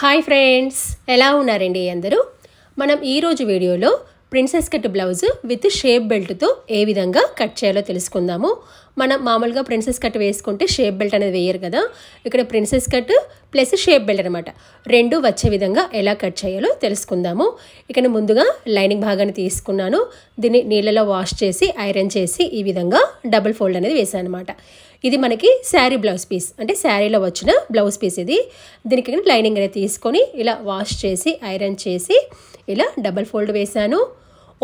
hi friends ఎలా ఉన్నారండి అందరూ మనం ఈరోజు వీడియోలో princess cut blouse with shape బెల్ట్తో ఏ విధంగా కట్ చేయాలో తెలుసుకుందాము మనం మామూలుగా ప్రిన్సెస్ కట్ వేసుకుంటే షేప్ బెల్ట్ అనేది వేయరు కదా ఇక్కడ princess cut plus shape belt అనమాట రెండు వచ్చే విధంగా ఎలా కట్ చేయాలో తెలుసుకుందాము ఇక్కడ ముందుగా లైనింగ్ భాగాన్ని తీసుకున్నాను దీన్ని నీళ్ళలో వాష్ చేసి ఐరన్ చేసి ఈ విధంగా డబుల్ ఫోల్డ్ అనేది వేసాను అనమాట ఇది మనకి శారీ బ్లౌజ్ పీస్ అంటే శారీలో వచ్చిన బ్లౌజ్ పీస్ ఇది దీనికి లైనింగ్ అనేది తీసుకొని ఇలా వాష్ చేసి ఐరన్ చేసి ఇలా డబల్ ఫోల్డ్ వేశాను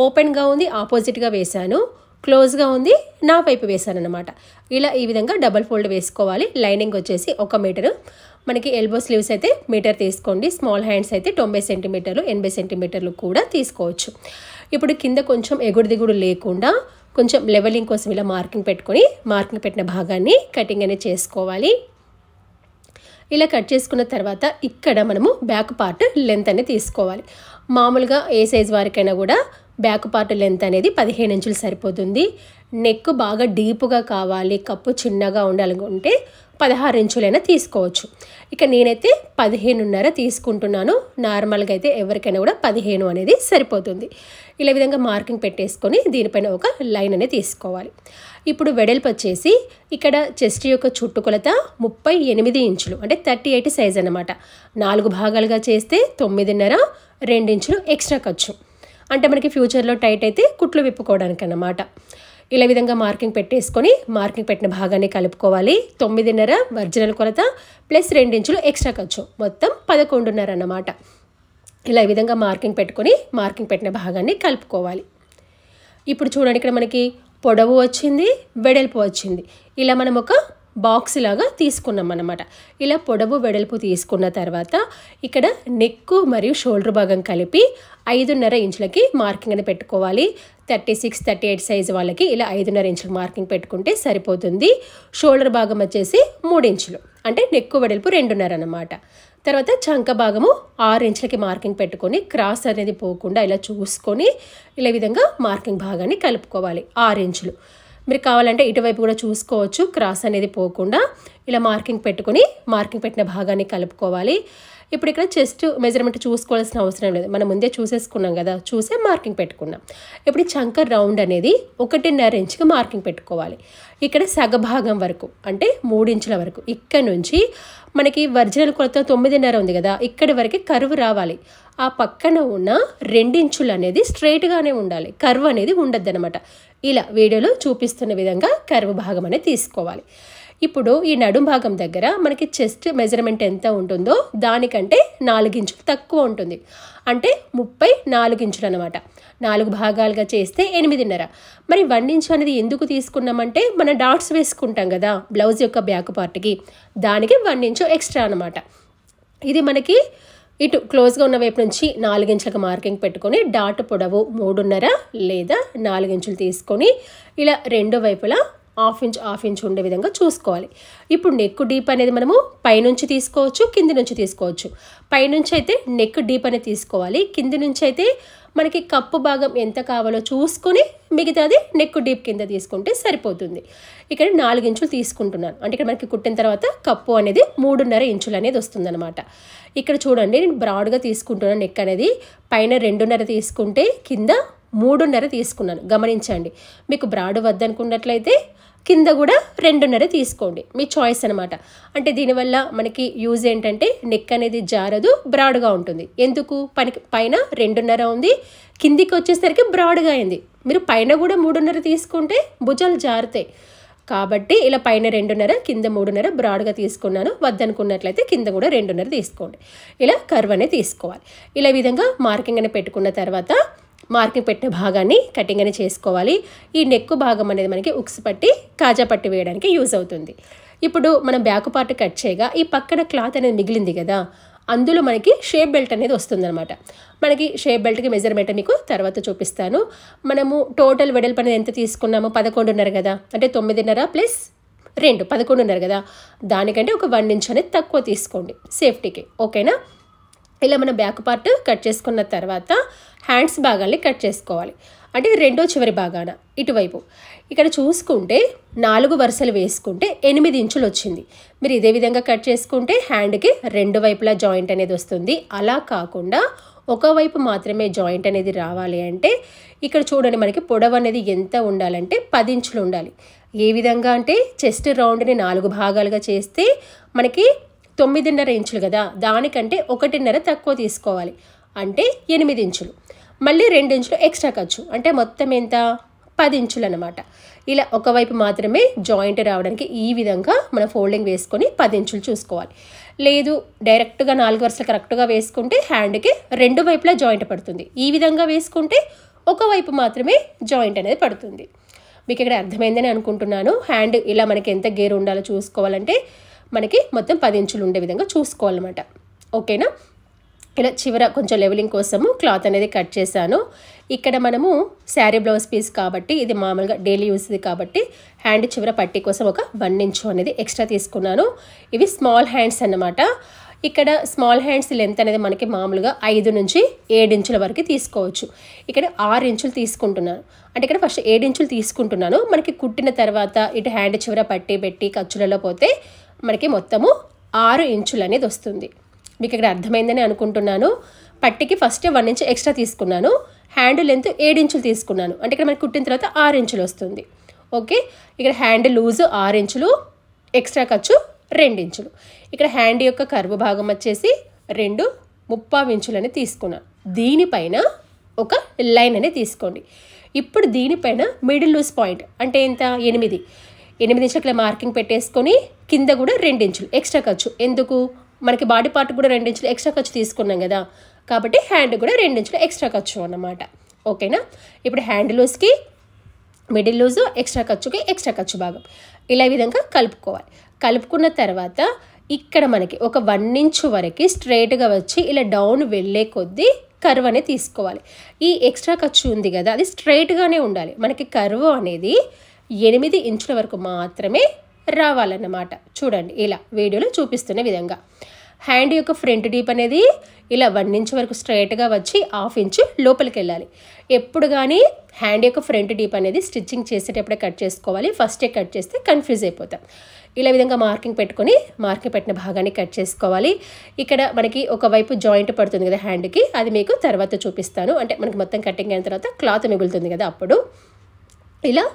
ఓపెన్గా ఉంది ఆపోజిట్గా వేశాను క్లోజ్గా ఉంది నా వైపు వేశాను అనమాట ఇలా ఈ విధంగా డబల్ ఫోల్డ్ వేసుకోవాలి లైనింగ్ వచ్చేసి ఒక మీటరు మనకి ఎల్బో స్లీవ్స్ అయితే మీటర్ తీసుకోండి స్మాల్ హ్యాండ్స్ అయితే తొంభై సెంటీమీటర్లు ఎనభై సెంటీమీటర్లు కూడా తీసుకోవచ్చు ఇప్పుడు కింద కొంచెం ఎగుడు దిగుడు లేకుండా కొంచెం లెవెలింగ్ కోసం ఇలా మార్కింగ్ పెట్టుకొని మార్కింగ్ పెట్టిన భాగాన్ని కటింగ్ అనేది చేసుకోవాలి ఇలా కట్ చేసుకున్న తర్వాత ఇక్కడ మనము బ్యాక్ పార్ట్ లెంత్ అనేది తీసుకోవాలి మామూలుగా ఏ సైజ్ వారికైనా కూడా బ్యాక్ పార్ట్ లెంత్ అనేది పదిహేను ఇంచులు సరిపోతుంది నెక్ బాగా డీప్గా కావాలి కప్పు చిన్నగా ఉండాలనుకుంటే పదహారు ఇంచులైనా తీసుకోవచ్చు ఇక నేనైతే పదిహేనున్నర తీసుకుంటున్నాను నార్మల్గా అయితే ఎవరికైనా కూడా పదిహేను అనేది సరిపోతుంది ఇలా విధంగా మార్కింగ్ పెట్టేసుకొని దీనిపైన ఒక లైన్ అనేది తీసుకోవాలి ఇప్పుడు వెడల్పు వచ్చేసి ఇక్కడ చెస్ట్ యొక్క చుట్టుకొలత ముప్పై ఎనిమిది ఇంచులు అంటే థర్టీ ఎయిట్ సైజ్ అనమాట నాలుగు భాగాలుగా చేస్తే తొమ్మిదిన్నర రెండు ఇంచులు ఎక్స్ట్రా ఖర్చు అంటే మనకి ఫ్యూచర్లో టైట్ అయితే కుట్లు విప్పుకోవడానికి అన్నమాట ఇలా విధంగా మార్కింగ్ పెట్టేసుకొని మార్కింగ్ పెట్టిన భాగాన్ని కలుపుకోవాలి తొమ్మిదిన్నర ఒరిజినల్ కొలత ప్లస్ రెండించులు ఎక్స్ట్రా ఖర్చు మొత్తం పదకొండున్నర అన్నమాట ఇలా ఈ విధంగా మార్కింగ్ పెట్టుకొని మార్కింగ్ పెట్టిన భాగాన్ని కలుపుకోవాలి ఇప్పుడు చూడండి ఇక్కడ మనకి పొడవు వచ్చింది వెడల్పు వచ్చింది ఇలా మనం ఒక బాక్స్ లాగా తీసుకున్నాం అన్నమాట ఇలా పొడవు వెడల్పు తీసుకున్న తర్వాత ఇక్కడ నెక్కు మరియు షోల్డర్ భాగం కలిపి ఐదున్నర ఇంచులకి మార్కింగ్ అని పెట్టుకోవాలి thirty six thirty eight size వాళ్ళకి ఇలా ఐదున్నర ఇంచులు మార్కింగ్ పెట్టుకుంటే సరిపోతుంది షోల్డర్ భాగం వచ్చేసి మూడు ఇంచులు అంటే నెక్కు వెడల్పు రెండున్నర అనమాట తర్వాత చంక భాగము ఆరు ఇంచులకి మార్కింగ్ పెట్టుకొని క్రాస్ అనేది పోకుండా ఇలా చూసుకొని ఇలా విధంగా మార్కింగ్ భాగాన్ని కలుపుకోవాలి ఆరు ఇంచులు మీరు కావాలంటే ఇటువైపు కూడా చూసుకోవచ్చు క్రాస్ అనేది పోకుండా ఇలా మార్కింగ్ పెట్టుకొని మార్కింగ్ పెట్టిన భాగాన్ని కలుపుకోవాలి ఇప్పుడు ఇక్కడ చెస్ట్ మెజర్మెంట్ చూసుకోవాల్సిన అవసరం లేదు మనం ముందే చూసేసుకున్నాం కదా చూసే మార్కింగ్ పెట్టుకున్నాం ఇప్పుడు చంక రౌండ్ అనేది ఒకటిన్నర ఇంచుకి మార్కింగ్ పెట్టుకోవాలి ఇక్కడ సగభాగం వరకు అంటే మూడించుల వరకు ఇక్కడ నుంచి మనకి ఒరిజినల్ కొలత తొమ్మిదిన్నర ఉంది కదా ఇక్కడి వరకు కరువు రావాలి ఆ పక్కన ఉన్న రెండించులు అనేది స్ట్రైట్గానే ఉండాలి కర్వ్ అనేది ఉండద్దు ఇలా వీడియోలో చూపిస్తున్న విధంగా కర్వ్ భాగం అనేది తీసుకోవాలి ఇప్పుడు ఈ నడుం భాగం దగ్గర మనకి చెస్ట్ మెజర్మెంట్ ఎంత ఉంటుందో దానికంటే నాలుగించులు తక్కువ ఉంటుంది అంటే ముప్పై నాలుగించులు అనమాట నాలుగు భాగాలుగా చేస్తే ఎనిమిదిన్నర మరి వన్ ఇంచు అనేది ఎందుకు తీసుకున్నామంటే మన డాట్స్ వేసుకుంటాం కదా బ్లౌజ్ యొక్క బ్యాక్ పార్ట్కి దానికి వన్ ఇంచు ఎక్స్ట్రా అనమాట ఇది మనకి ఇటు క్లోజ్గా ఉన్న వైపు నుంచి నాలుగించులకు మార్కింగ్ పెట్టుకొని డాట్ పొడవు మూడున్నర లేదా నాలుగించులు తీసుకొని ఇలా రెండు వైపులా హాఫ్ ఇంచ్ హాఫ్ ఇంచ్ ఉండే విధంగా చూసుకోవాలి ఇప్పుడు నెక్ డీప్ అనేది మనము పైనుంచి తీసుకోవచ్చు కింది నుంచి తీసుకోవచ్చు పైనుంచి అయితే నెక్ డీప్ అనేది తీసుకోవాలి కింది నుంచి అయితే మనకి కప్పు భాగం ఎంత కావాలో చూసుకొని మిగతాది నెక్ డీప్ కింద తీసుకుంటే సరిపోతుంది ఇక్కడ నాలుగు ఇంచులు తీసుకుంటున్నాను అంటే ఇక్కడ మనకి కుట్టిన తర్వాత కప్పు అనేది మూడున్నర ఇంచులు అనేది వస్తుందన్నమాట ఇక్కడ చూడండి నేను బ్రాడ్గా తీసుకుంటున్నాను నెక్ అనేది పైన రెండున్నర తీసుకుంటే కింద మూడున్నర తీసుకున్నాను గమనించండి మీకు బ్రాడ్ వద్దనుకున్నట్లయితే కింద కూడా రెండున్నర తీసుకోండి మీ చాయిస్ అనమాట అంటే దీనివల్ల మనకి యూజ్ ఏంటంటే నెక్ అనేది జారదు బ్రాడ్గా ఉంటుంది ఎందుకు పనికి పైన రెండున్నర ఉంది కిందికి వచ్చేసరికి బ్రాడ్గా అయింది మీరు పైన కూడా మూడున్నర తీసుకుంటే భుజాలు జారుతాయి కాబట్టి ఇలా పైన రెండున్నర కింద మూడున్నర బ్రాడ్గా తీసుకున్నాను వద్దనుకున్నట్లయితే కింద కూడా రెండున్నర తీసుకోండి ఇలా కర్వ్ అనేది తీసుకోవాలి ఇలా విధంగా మార్కింగ్ అని పెట్టుకున్న తర్వాత మార్కింగ్ పెట్టిన భాగాన్ని కటింగ్ అని చేసుకోవాలి ఈ నెక్ భాగం అనేది మనకి ఉక్స్ పట్టి కాజా పట్టి వేయడానికి యూజ్ అవుతుంది ఇప్పుడు మనం బ్యాక్ పార్ట్ కట్ చేయగా ఈ పక్కన క్లాత్ అనేది మిగిలింది కదా అందులో మనకి షేప్ బెల్ట్ అనేది వస్తుందన్నమాట మనకి షేప్ బెల్ట్కి మెజర్మెంట్ మీకు తర్వాత చూపిస్తాను మనము టోటల్ వెడల్ పని ఎంత తీసుకున్నాము పదకొండున్నర కదా అంటే తొమ్మిదిన్నర ప్లస్ రెండు పదకొండున్నర కదా దానికంటే ఒక వన్ ఇంచ్ అనేది తక్కువ తీసుకోండి సేఫ్టీకి ఓకేనా ఇలా మనం బ్యాక్ పార్ట్ కట్ చేసుకున్న తర్వాత హ్యాండ్స్ భాగాన్ని కట్ చేసుకోవాలి అంటే రెండో చివరి భాగాన ఇటువైపు ఇక్కడ చూసుకుంటే నాలుగు వరుసలు వేసుకుంటే ఎనిమిది ఇంచులు వచ్చింది మీరు ఇదే విధంగా కట్ చేసుకుంటే హ్యాండ్కి రెండు వైపులా జాయింట్ అనేది వస్తుంది అలా కాకుండా ఒకవైపు మాత్రమే జాయింట్ అనేది రావాలి అంటే ఇక్కడ చూడండి మనకి పొడవు అనేది ఎంత ఉండాలంటే పది ఇంచులు ఉండాలి ఏ విధంగా అంటే చెస్ట్ రౌండ్ని నాలుగు భాగాలుగా చేస్తే మనకి తొమ్మిదిన్నర ఇంచులు కదా దానికంటే ఒకటిన్నర తక్కువ తీసుకోవాలి అంటే ఎనిమిది ఇంచులు మళ్ళీ రెండు ఇంచులు ఎక్స్ట్రా ఖర్చు అంటే మొత్తం ఎంత పది ఇంచులు అనమాట ఇలా ఒకవైపు మాత్రమే జాయింట్ రావడానికి ఈ విధంగా మనం ఫోల్డింగ్ వేసుకొని పది ఇంచులు చూసుకోవాలి లేదు డైరెక్ట్గా నాలుగు వరుసలు కరెక్ట్గా వేసుకుంటే హ్యాండ్కి రెండు వైపులా జాయింట్ పడుతుంది ఈ విధంగా వేసుకుంటే ఒకవైపు మాత్రమే జాయింట్ అనేది పడుతుంది మీకు ఇక్కడ అర్థమైందని అనుకుంటున్నాను హ్యాండ్ ఇలా మనకి ఎంత గేర్ ఉండాలో చూసుకోవాలంటే మనకి మొత్తం పది ఇంచులు ఉండే విధంగా చూసుకోవాలన్నమాట ఓకేనా ఇలా చివర కొంచెం లెవెలింగ్ కోసము క్లాత్ అనేది కట్ చేశాను ఇక్కడ మనము శారీ బ్లౌజ్ పీస్ కాబట్టి ఇది మామూలుగా డైలీ యూస్ది కాబట్టి హ్యాండ్ చివర పట్టి కోసం ఒక వన్ ఇంచు అనేది ఎక్స్ట్రా తీసుకున్నాను ఇవి స్మాల్ హ్యాండ్స్ అన్నమాట ఇక్కడ స్మాల్ హ్యాండ్స్ లెంత్ అనేది మనకి మామూలుగా ఐదు నుంచి ఏడు ఇంచుల వరకు తీసుకోవచ్చు ఇక్కడ ఆరు ఇంచులు తీసుకుంటున్నాను అంటే ఇక్కడ ఫస్ట్ ఏడు ఇంచులు తీసుకుంటున్నాను మనకి కుట్టిన తర్వాత ఇటు హ్యాండ్ చివర పట్టి పెట్టి ఖర్చులలో పోతే మనకి మొత్తము ఆరు ఇంచులు అనేది వస్తుంది మీకు ఇక్కడ అర్థమైందని అనుకుంటున్నాను పట్టికి ఫస్ట్ వన్ ఇంచ్ ఎక్స్ట్రా తీసుకున్నాను హ్యాండ్ లెంత్ ఏడు ఇంచులు తీసుకున్నాను అంటే ఇక్కడ మనకి కుట్టిన తర్వాత ఆరు ఇంచులు వస్తుంది ఓకే ఇక్కడ హ్యాండ్ లూజ్ ఆరు ఇంచులు ఎక్స్ట్రా ఖర్చు రెండు ఇంచులు ఇక్కడ హ్యాండ్ యొక్క కరువు భాగం వచ్చేసి రెండు ముప్పావు ఇంచులు అని తీసుకున్నాను దీనిపైన ఒక లైన్ అనేది తీసుకోండి ఇప్పుడు దీనిపైన మిడిల్ లూజ్ పాయింట్ అంటే ఎంత ఎనిమిది ఎనిమిది ఇంచుల మార్కింగ్ పెట్టేసుకొని కింద కూడా రెండించులు ఎక్స్ట్రా ఖర్చు ఎందుకు మనకి బాడీ పార్ట్ కూడా రెండించులు ఎక్స్ట్రా ఖర్చు తీసుకున్నాం కదా కాబట్టి హ్యాండ్ కూడా రెండించులు ఎక్స్ట్రా ఖర్చు అన్నమాట ఓకేనా ఇప్పుడు హ్యాండ్ లూజ్కి మిడిల్ లూజు ఎక్స్ట్రా ఖర్చుకి ఎక్స్ట్రా ఖర్చు భాగం ఇలా విధంగా కలుపుకోవాలి కలుపుకున్న తర్వాత ఇక్కడ మనకి ఒక వన్ ఇంచ్ వరకు స్ట్రైట్గా వచ్చి ఇలా డౌన్ వెళ్ళే కొద్దీ కర్వ్ అనేది తీసుకోవాలి ఈ ఎక్స్ట్రా ఖర్చు ఉంది కదా అది స్ట్రైట్గానే ఉండాలి మనకి కర్వ్ అనేది ఎనిమిది ఇంచుల వరకు మాత్రమే రావాలన్నమాట చూడండి ఇలా వీడియోలో చూపిస్తున్న విధంగా హ్యాండ్ యొక్క ఫ్రంట్ డీప్ అనేది ఇలా వన్ ఇంచ్ వరకు స్ట్రైట్గా వచ్చి హాఫ్ ఇంచ్ లోపలికి వెళ్ళాలి ఎప్పుడు కానీ హ్యాండ్ యొక్క ఫ్రంట్ డీప్ అనేది స్టిచ్చింగ్ చేసేటప్పుడే కట్ చేసుకోవాలి ఫస్టే కట్ చేస్తే కన్ఫ్యూజ్ అయిపోతాం ఇలా విధంగా మార్కింగ్ పెట్టుకొని మార్కింగ్ పెట్టిన భాగాన్ని కట్ చేసుకోవాలి ఇక్కడ మనకి ఒకవైపు జాయింట్ పడుతుంది కదా హ్యాండ్కి అది మీకు తర్వాత చూపిస్తాను అంటే మనకి మొత్తం కటింగ్ అయిన తర్వాత క్లాత్ మిగులుతుంది కదా అప్పుడు ఇలా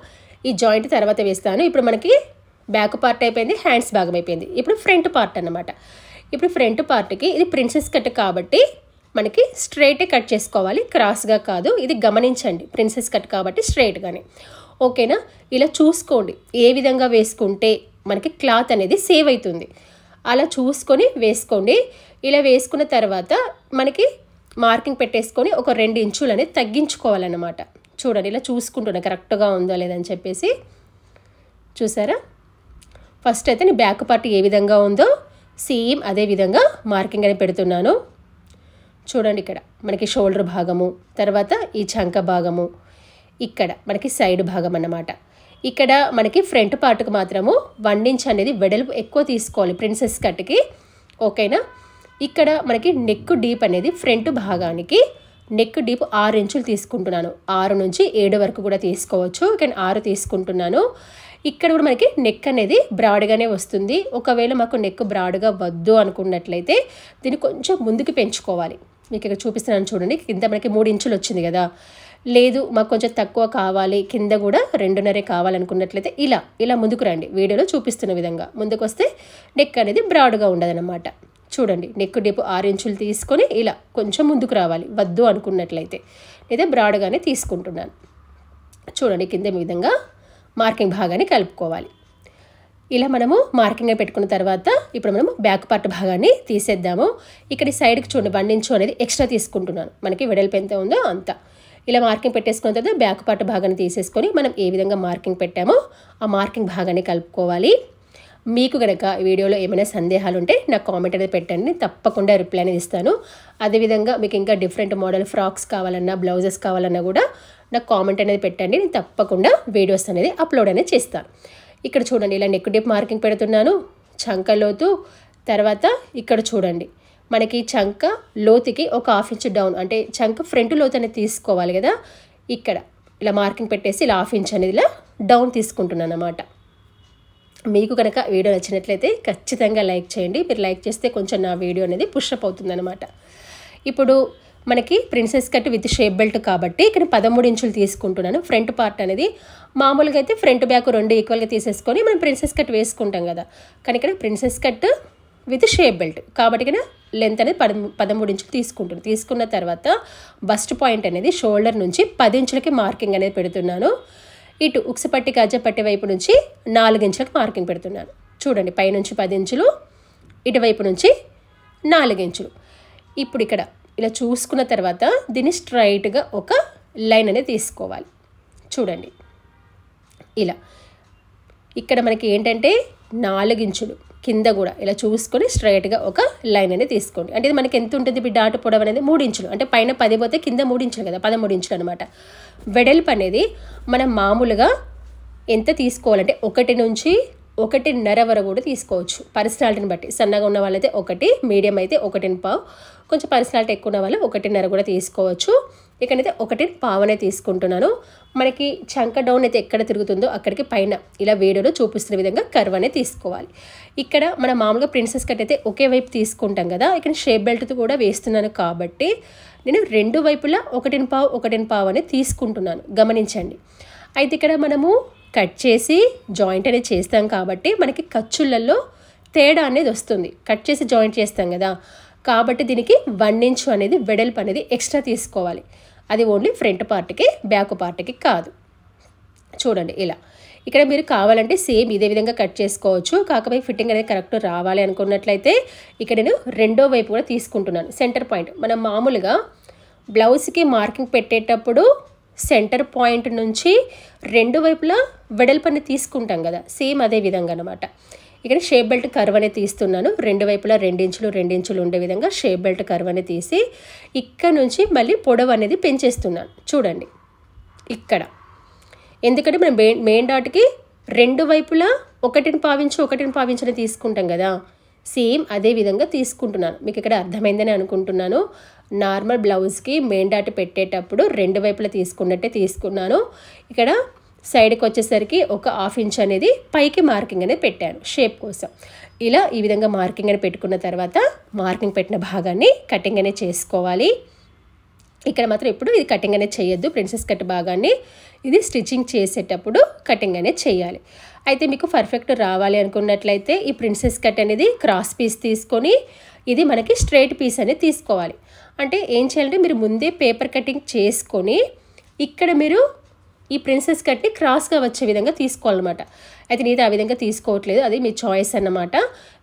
ఈ జాయింట్ తర్వాత వేస్తాను ఇప్పుడు మనకి బ్యాక్ పార్ట్ అయిపోయింది హ్యాండ్స్ భాగం అయిపోయింది ఇప్పుడు ఫ్రంట్ పార్ట్ అనమాట ఇప్పుడు ఫ్రంట్ పార్ట్కి ఇది ప్రిన్సెస్ కట్ కాబట్టి మనకి స్ట్రైటే కట్ చేసుకోవాలి క్రాస్గా కాదు ఇది గమనించండి ప్రిన్సెస్ కట్ కాబట్టి స్ట్రైట్గానే ఓకేనా ఇలా చూసుకోండి ఏ విధంగా వేసుకుంటే మనకి క్లాత్ అనేది సేవ్ అవుతుంది అలా చూసుకొని వేసుకోండి ఇలా వేసుకున్న తర్వాత మనకి మార్కింగ్ పెట్టేసుకొని ఒక రెండు ఇంచులు అనేది తగ్గించుకోవాలన్నమాట చూడండి ఇలా చూసుకుంటున్నా కరెక్ట్గా ఉందో లేదని చెప్పేసి చూసారా ఫస్ట్ అయితే నేను బ్యాక్ పార్ట్ ఏ విధంగా ఉందో సేమ్ అదే విధంగా మార్కింగ్ అనేది పెడుతున్నాను చూడండి ఇక్కడ మనకి షోల్డర్ భాగము తర్వాత ఈ చంక భాగము ఇక్కడ మనకి సైడ్ భాగం అన్నమాట ఇక్కడ మనకి ఫ్రంట్ పార్ట్కి మాత్రము వన్ ఇంచ్ అనేది వెడల్పు ఎక్కువ తీసుకోవాలి ప్రిన్సెస్ కట్కి ఓకేనా ఇక్కడ మనకి నెక్ డీప్ అనేది ఫ్రంట్ భాగానికి నెక్ డీప్ ఆరు ఇంచులు తీసుకుంటున్నాను ఆరు నుంచి ఏడు వరకు కూడా తీసుకోవచ్చు ఇక్కడ ఆరు తీసుకుంటున్నాను ఇక్కడ కూడా మనకి నెక్ అనేది బ్రాడ్గానే వస్తుంది ఒకవేళ మాకు నెక్ బ్రాడ్గా వద్దు అనుకున్నట్లయితే దీన్ని కొంచెం ముందుకు పెంచుకోవాలి మీకు ఇక్కడ చూపిస్తున్నాను చూడండి కింద మనకి మూడు ఇంచులు వచ్చింది కదా లేదు మాకు కొంచెం తక్కువ కావాలి కింద కూడా రెండున్నరే కావాలనుకున్నట్లయితే ఇలా ఇలా ముందుకు రండి వీడియోలో చూపిస్తున్న విధంగా ముందుకు వస్తే నెక్ అనేది బ్రాడ్గా ఉండదన్నమాట చూడండి నెక్ డీప్ ఆరు ఇంచులు తీసుకొని ఇలా కొంచెం ముందుకు రావాలి వద్దు అనుకున్నట్లయితే లేదా బ్రాడ్గానే తీసుకుంటున్నాను చూడండి కింద విధంగా మార్కింగ్ భాగాన్ని కలుపుకోవాలి ఇలా మనము మార్కింగ్ పెట్టుకున్న తర్వాత ఇప్పుడు మనము బ్యాక్ పార్ట్ భాగాన్ని తీసేద్దాము ఇక్కడ సైడ్కి చూడండి బండించు అనేది ఎక్స్ట్రా తీసుకుంటున్నాను మనకి వెడల్పు ఎంత ఉందో అంత ఇలా మార్కింగ్ పెట్టేసుకున్న తర్వాత బ్యాక్ పార్ట్ భాగాన్ని తీసేసుకొని మనం ఏ విధంగా మార్కింగ్ పెట్టామో ఆ మార్కింగ్ భాగాన్ని కలుపుకోవాలి మీకు కనుక వీడియోలో ఏమైనా సందేహాలు ఉంటే నా కామెంట్ అనేది పెట్టండి తప్పకుండా రిప్లై అనేది ఇస్తాను అదేవిధంగా మీకు ఇంకా డిఫరెంట్ మోడల్ ఫ్రాక్స్ కావాలన్నా బ్లౌజెస్ కావాలన్నా కూడా నాకు కామెంట్ అనేది పెట్టండి నేను తప్పకుండా వీడియోస్ అనేది అప్లోడ్ అనేది చేస్తాను ఇక్కడ చూడండి ఇలా నెక్ డిప్ మార్కింగ్ పెడుతున్నాను చంక లోతు తర్వాత ఇక్కడ చూడండి మనకి చంక లోతుకి ఒక హాఫ్ ఇంచ్ డౌన్ అంటే చంక ఫ్రంట్ లోతు అనేది తీసుకోవాలి కదా ఇక్కడ ఇలా మార్కింగ్ పెట్టేసి ఇలా హాఫ్ ఇంచ్ అనేది ఇలా డౌన్ తీసుకుంటున్నాను అనమాట మీకు కనుక వీడియో నచ్చినట్లయితే ఖచ్చితంగా లైక్ చేయండి మీరు లైక్ చేస్తే కొంచెం నా వీడియో అనేది పుష్ అవుతుంది అనమాట ఇప్పుడు మనకి princess cut with shape belt కాబట్టి ఇక్కడ పదమూడు ఇంచులు తీసుకుంటున్నాను ఫ్రంట్ పార్ట్ అనేది మామూలుగా అయితే ఫ్రంట్ బ్యాక్ రెండు ఈక్వల్గా తీసేసుకొని మనం ప్రిన్సెస్ కట్ వేసుకుంటాం కదా కానీ ఇక్కడ princess cut with shape belt కాబట్టి ఇక్కడ లెంత్ అనేది పద పదమూడు ఇంచులు తీసుకుంటుంది తీసుకున్న తర్వాత బస్ట్ పాయింట్ అనేది షోల్డర్ నుంచి పది ఇంచులకి మార్కింగ్ అనేది పెడుతున్నాను ఇటు ఉక్సపట్టి గజ్జపట్టి వైపు నుంచి నాలుగు ఇంచులకు మార్కింగ్ పెడుతున్నాను చూడండి పైనుంచి పది ఇంచులు ఇటువైపు నుంచి నాలుగు ఇంచులు ఇప్పుడు ఇక్కడ ఇలా చూసుకున్న తర్వాత దీన్ని స్ట్రైట్గా ఒక లైన్ అనేది తీసుకోవాలి చూడండి ఇలా ఇక్కడ మనకి ఏంటంటే నాలుగించులు కింద కూడా ఇలా చూసుకొని స్ట్రైట్గా ఒక లైన్ అనేది తీసుకోండి అంటే ఇది మనకి ఎంత ఉంటుంది బిడ్డ ఆట పొడవు అనేది మూడించులు అంటే పైన పది పోతే కింద మూడించులు కదా పదమూడు ఇంచులు అనమాట వెడల్పు అనేది మనం మామూలుగా ఎంత తీసుకోవాలంటే ఒకటి నుంచి ఒకటిన్నర వరకు కూడా తీసుకోవచ్చు పర్సనాలిటీని బట్టి సన్నగా ఉన్న వాళ్ళైతే ఒకటి మీడియం అయితే ఒకటిని పావు కొంచెం పర్సనాలిటీ ఎక్కువ ఉన్న వాళ్ళు ఒకటిన్నర కూడా తీసుకోవచ్చు ఇక్కడైతే ఒకటి పావనే తీసుకుంటున్నాను మనకి చంక డౌన్ అయితే ఎక్కడ తిరుగుతుందో అక్కడికి పైన ఇలా వీడియోలో చూపిస్తున్న విధంగా కర్వ్ అనేది తీసుకోవాలి ఇక్కడ మన మామూలుగా ప్రిన్సెస్ కట్ అయితే ఒకే వైపు తీసుకుంటాం కదా ఇక్కడ షేప్ బెల్ట్ కూడా వేస్తున్నాను కాబట్టి నేను రెండు వైపులా ఒకటిని పావు ఒకటిని పావు అనేది తీసుకుంటున్నాను గమనించండి అయితే ఇక్కడ మనము కట్ చేసి జాయింట్ అనేది చేస్తాం కాబట్టి మనకి ఖర్చులలో తేడా అనేది వస్తుంది కట్ చేసి జాయింట్ చేస్తాం కదా కాబట్టి దీనికి వన్ ఇంచ్ అనేది వెడల్పు అనేది ఎక్స్ట్రా తీసుకోవాలి అది ఓన్లీ ఫ్రంట్ పార్ట్కి బ్యాక్ పార్ట్కి కాదు చూడండి ఇలా ఇక్కడ మీరు కావాలంటే సేమ్ ఇదే విధంగా కట్ చేసుకోవచ్చు కాకపోతే ఫిట్టింగ్ అనేది కరెక్ట్ రావాలి అనుకున్నట్లయితే ఇక్కడ నేను రెండో వైపు కూడా తీసుకుంటున్నాను సెంటర్ పాయింట్ మనం మామూలుగా బ్లౌజ్కి మార్కింగ్ పెట్టేటప్పుడు సెంటర్ పాయింట్ నుంచి రెండు వైపులా వెడల్పని తీసుకుంటాం కదా సేమ్ అదే విధంగా అనమాట ఇక్కడ షేప్ బెల్ట్ కర్వ్ అనేది తీస్తున్నాను రెండు వైపులా రెండించులు రెండించులు ఉండే విధంగా షేప్ బెల్ట్ కర్వ్ అనేది తీసి ఇక్కడ నుంచి మళ్ళీ పొడవు అనేది పెంచేస్తున్నాను చూడండి ఇక్కడ ఎందుకంటే మనం మెయిన్ మెయిన్ డాట్కి రెండు వైపులా ఒకటిని పావించు ఒకటిని పావించని తీసుకుంటాం కదా సేమ్ అదే విధంగా తీసుకుంటున్నాను మీకు ఇక్కడ అర్థమైందని అనుకుంటున్నాను నార్మల్ బ్లౌజ్కి మెయిన్ డాట్ పెట్టేటప్పుడు రెండు వైపులా తీసుకున్నట్టే తీసుకున్నాను ఇక్కడ సైడ్కి వచ్చేసరికి ఒక హాఫ్ ఇంచ్ అనేది పైకి మార్కింగ్ అనేది పెట్టాను షేప్ కోసం ఇలా ఈ విధంగా మార్కింగ్ అని పెట్టుకున్న తర్వాత మార్కింగ్ పెట్టిన భాగాన్ని కటింగ్ అనేది చేసుకోవాలి ఇక్కడ మాత్రం ఎప్పుడు ఇది కటింగ్ అనేది చేయొద్దు ప్రిన్సెస్ కట్ భాగాన్ని ఇది స్టిచ్చింగ్ చేసేటప్పుడు కటింగ్ అనేది చేయాలి అయితే మీకు పర్ఫెక్ట్ రావాలి అనుకున్నట్లయితే ఈ ప్రిన్సెస్ కట్ అనేది క్రాస్ పీస్ తీసుకొని ఇది మనకి స్ట్రైట్ పీస్ అనేది తీసుకోవాలి అంటే ఏం చేయాలంటే మీరు ముందే పేపర్ కటింగ్ చేసుకొని ఇక్కడ మీరు ఈ ప్రిన్సెస్ కట్ని క్రాస్గా వచ్చే విధంగా తీసుకోవాలన్నమాట అయితే నీది ఆ విధంగా తీసుకోవట్లేదు అది మీ చాయిస్ అన్నమాట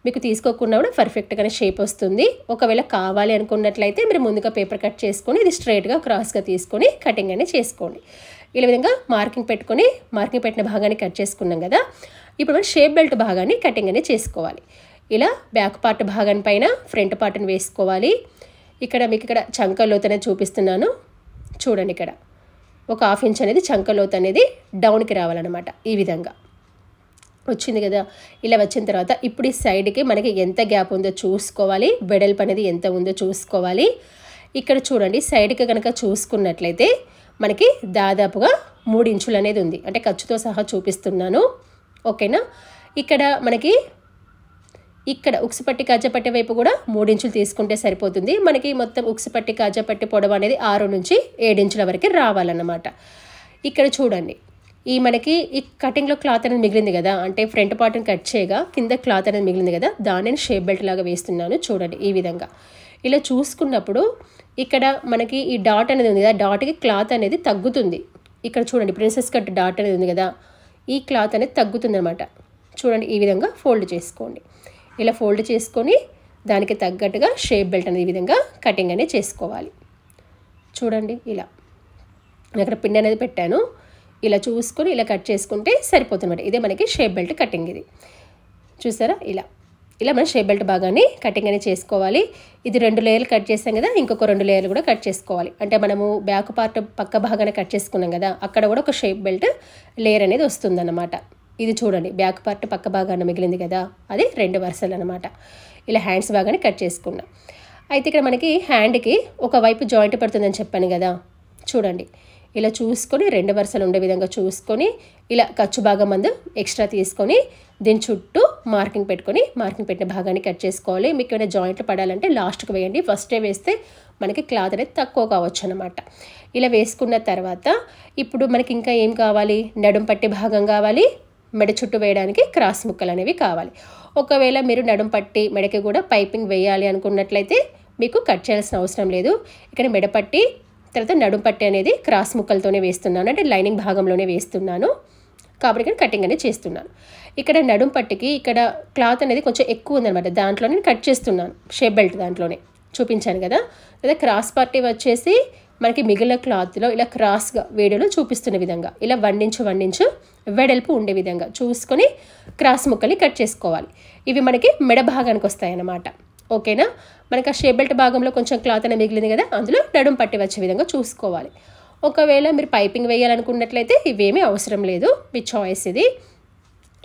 మీకు తీసుకోకుండా కూడా పర్ఫెక్ట్గానే షేప్ వస్తుంది ఒకవేళ కావాలి అనుకున్నట్లయితే మీరు ముందుగా పేపర్ కట్ చేసుకొని ఇది స్ట్రైట్గా క్రాస్గా తీసుకొని కటింగ్ అనేది చేసుకోండి ఈ విధంగా మార్కింగ్ పెట్టుకొని మార్కింగ్ పెట్టిన భాగాన్ని కట్ చేసుకున్నాం కదా ఇప్పుడు మనం షేప్ బెల్ట్ భాగాన్ని కటింగ్ అనేది చేసుకోవాలి ఇలా బ్యాక్ పార్ట్ భాగాన్ని పైన ఫ్రంట్ పార్ట్ని వేసుకోవాలి ఇక్కడ మీకు ఇక్కడ చంకల్లోతనే చూపిస్తున్నాను చూడండి ఇక్కడ ఒక హాఫ్ ఇంచ్ అనేది చంకలోత్ అనేది డౌన్కి రావాలన్నమాట ఈ విధంగా వచ్చింది కదా ఇలా వచ్చిన తర్వాత ఇప్పుడు ఈ సైడ్కి మనకి ఎంత గ్యాప్ ఉందో చూసుకోవాలి వెడల్పు అనేది ఎంత ఉందో చూసుకోవాలి ఇక్కడ చూడండి సైడ్కి కనుక చూసుకున్నట్లయితే మనకి దాదాపుగా మూడు ఇంచులు అనేది ఉంది అంటే ఖర్చుతో సహా చూపిస్తున్నాను ఓకేనా ఇక్కడ మనకి ఇక్కడ ఉక్సుపట్టి కాజాపట్టి వైపు కూడా మూడించులు తీసుకుంటే సరిపోతుంది మనకి మొత్తం ఉక్సుపట్టి కాజాపట్టి పొడవు అనేది ఆరు నుంచి ఏడించుల వరకు రావాలన్నమాట ఇక్కడ చూడండి ఈ మనకి ఈ కటింగ్లో క్లాత్ అనేది మిగిలింది కదా అంటే ఫ్రంట్ పార్ట్ని కట్ చేయగా కింద క్లాత్ అనేది మిగిలింది కదా దానిని షేప్ బెల్ట్ లాగా వేస్తున్నాను చూడండి ఈ విధంగా ఇలా చూసుకున్నప్పుడు ఇక్కడ మనకి ఈ డాట్ అనేది ఉంది కదా డాట్కి క్లాత్ అనేది తగ్గుతుంది ఇక్కడ చూడండి ప్రిన్సెస్ కట్ డాట్ అనేది ఉంది కదా ఈ క్లాత్ అనేది తగ్గుతుంది అనమాట చూడండి ఈ విధంగా ఫోల్డ్ చేసుకోండి ఇలా ఫోల్డ్ చేసుకొని దానికి తగ్గట్టుగా షేప్ బెల్ట్ అనేది విధంగా కటింగ్ అనేది చేసుకోవాలి చూడండి ఇలా అక్కడ పిండి అనేది పెట్టాను ఇలా చూసుకొని ఇలా కట్ చేసుకుంటే సరిపోతుందన్నమాట ఇదే మనకి షేప్ బెల్ట్ కటింగ్ ఇది చూసారా ఇలా ఇలా మనం షేప్ బెల్ట్ బాగాని కటింగ్ అనేది చేసుకోవాలి ఇది రెండు లేయర్లు కట్ చేసాం కదా ఇంకొక రెండు లేయర్లు కూడా కట్ చేసుకోవాలి అంటే మనము బ్యాక్ పార్ట్ పక్క భాగాన్ని కట్ చేసుకున్నాం కదా అక్కడ కూడా ఒక షేప్ బెల్ట్ లేయర్ అనేది వస్తుంది ఇది చూడండి బ్యాక్ పార్ట్ పక్క భాగాన మిగిలింది కదా అది రెండు వరుసలు అనమాట ఇలా హ్యాండ్స్ బాగానే కట్ చేసుకున్నా అయితే ఇక్కడ మనకి హ్యాండ్కి ఒకవైపు జాయింట్ పడుతుందని చెప్పాను కదా చూడండి ఇలా చూసుకొని రెండు వరుసలు ఉండే విధంగా చూసుకొని ఇలా ఖర్చు భాగం మందు ఎక్స్ట్రా తీసుకొని దీని చుట్టూ మార్కింగ్ పెట్టుకొని మార్కింగ్ పెట్టిన భాగాన్ని కట్ చేసుకోవాలి మీకు ఏమైనా జాయింట్లు పడాలంటే లాస్ట్కి వేయండి ఫస్టే వేస్తే మనకి క్లాత్ అనేది తక్కువ కావచ్చు అనమాట ఇలా వేసుకున్న తర్వాత ఇప్పుడు మనకి ఇంకా ఏం కావాలి నడుం పట్టే భాగం కావాలి మెడ చుట్టూ వేయడానికి క్రాస్ ముక్కలు అనేవి కావాలి ఒకవేళ మీరు నడుం పట్టి మెడకి కూడా పైపింగ్ వేయాలి అనుకున్నట్లయితే మీకు కట్ చేయాల్సిన అవసరం లేదు ఇక్కడ మెడపట్టి తర్వాత నడుం పట్టి అనేది క్రాస్ ముక్కలతోనే వేస్తున్నాను అంటే లైనింగ్ భాగంలోనే వేస్తున్నాను కాబట్టి ఇక్కడ కటింగ్ అనేది చేస్తున్నాను ఇక్కడ నడుం పట్టికి ఇక్కడ క్లాత్ అనేది కొంచెం ఎక్కువ ఉందనమాట దాంట్లో నేను కట్ చేస్తున్నాను షేప్ బెల్ట్ దాంట్లోనే చూపించాను కదా లేదా క్రాస్ పార్టీ వచ్చేసి మనకి మిగిలిన క్లాత్లో ఇలా క్రాస్గా వేడిలో చూపిస్తున్న విధంగా ఇలా వండించు వండించు వెడల్పు ఉండే విధంగా చూసుకొని క్రాస్ ముక్కల్ని కట్ చేసుకోవాలి ఇవి మనకి మెడ భాగానికి వస్తాయన్నమాట ఓకేనా మనకి ఆ షేబెల్ట్ భాగంలో కొంచెం క్లాత్ అనేది మిగిలింది కదా అందులో నడుం పట్టి వచ్చే విధంగా చూసుకోవాలి ఒకవేళ మీరు పైపింగ్ వేయాలనుకున్నట్లయితే ఇవేమీ అవసరం లేదు మీ చాయిస్ ఇది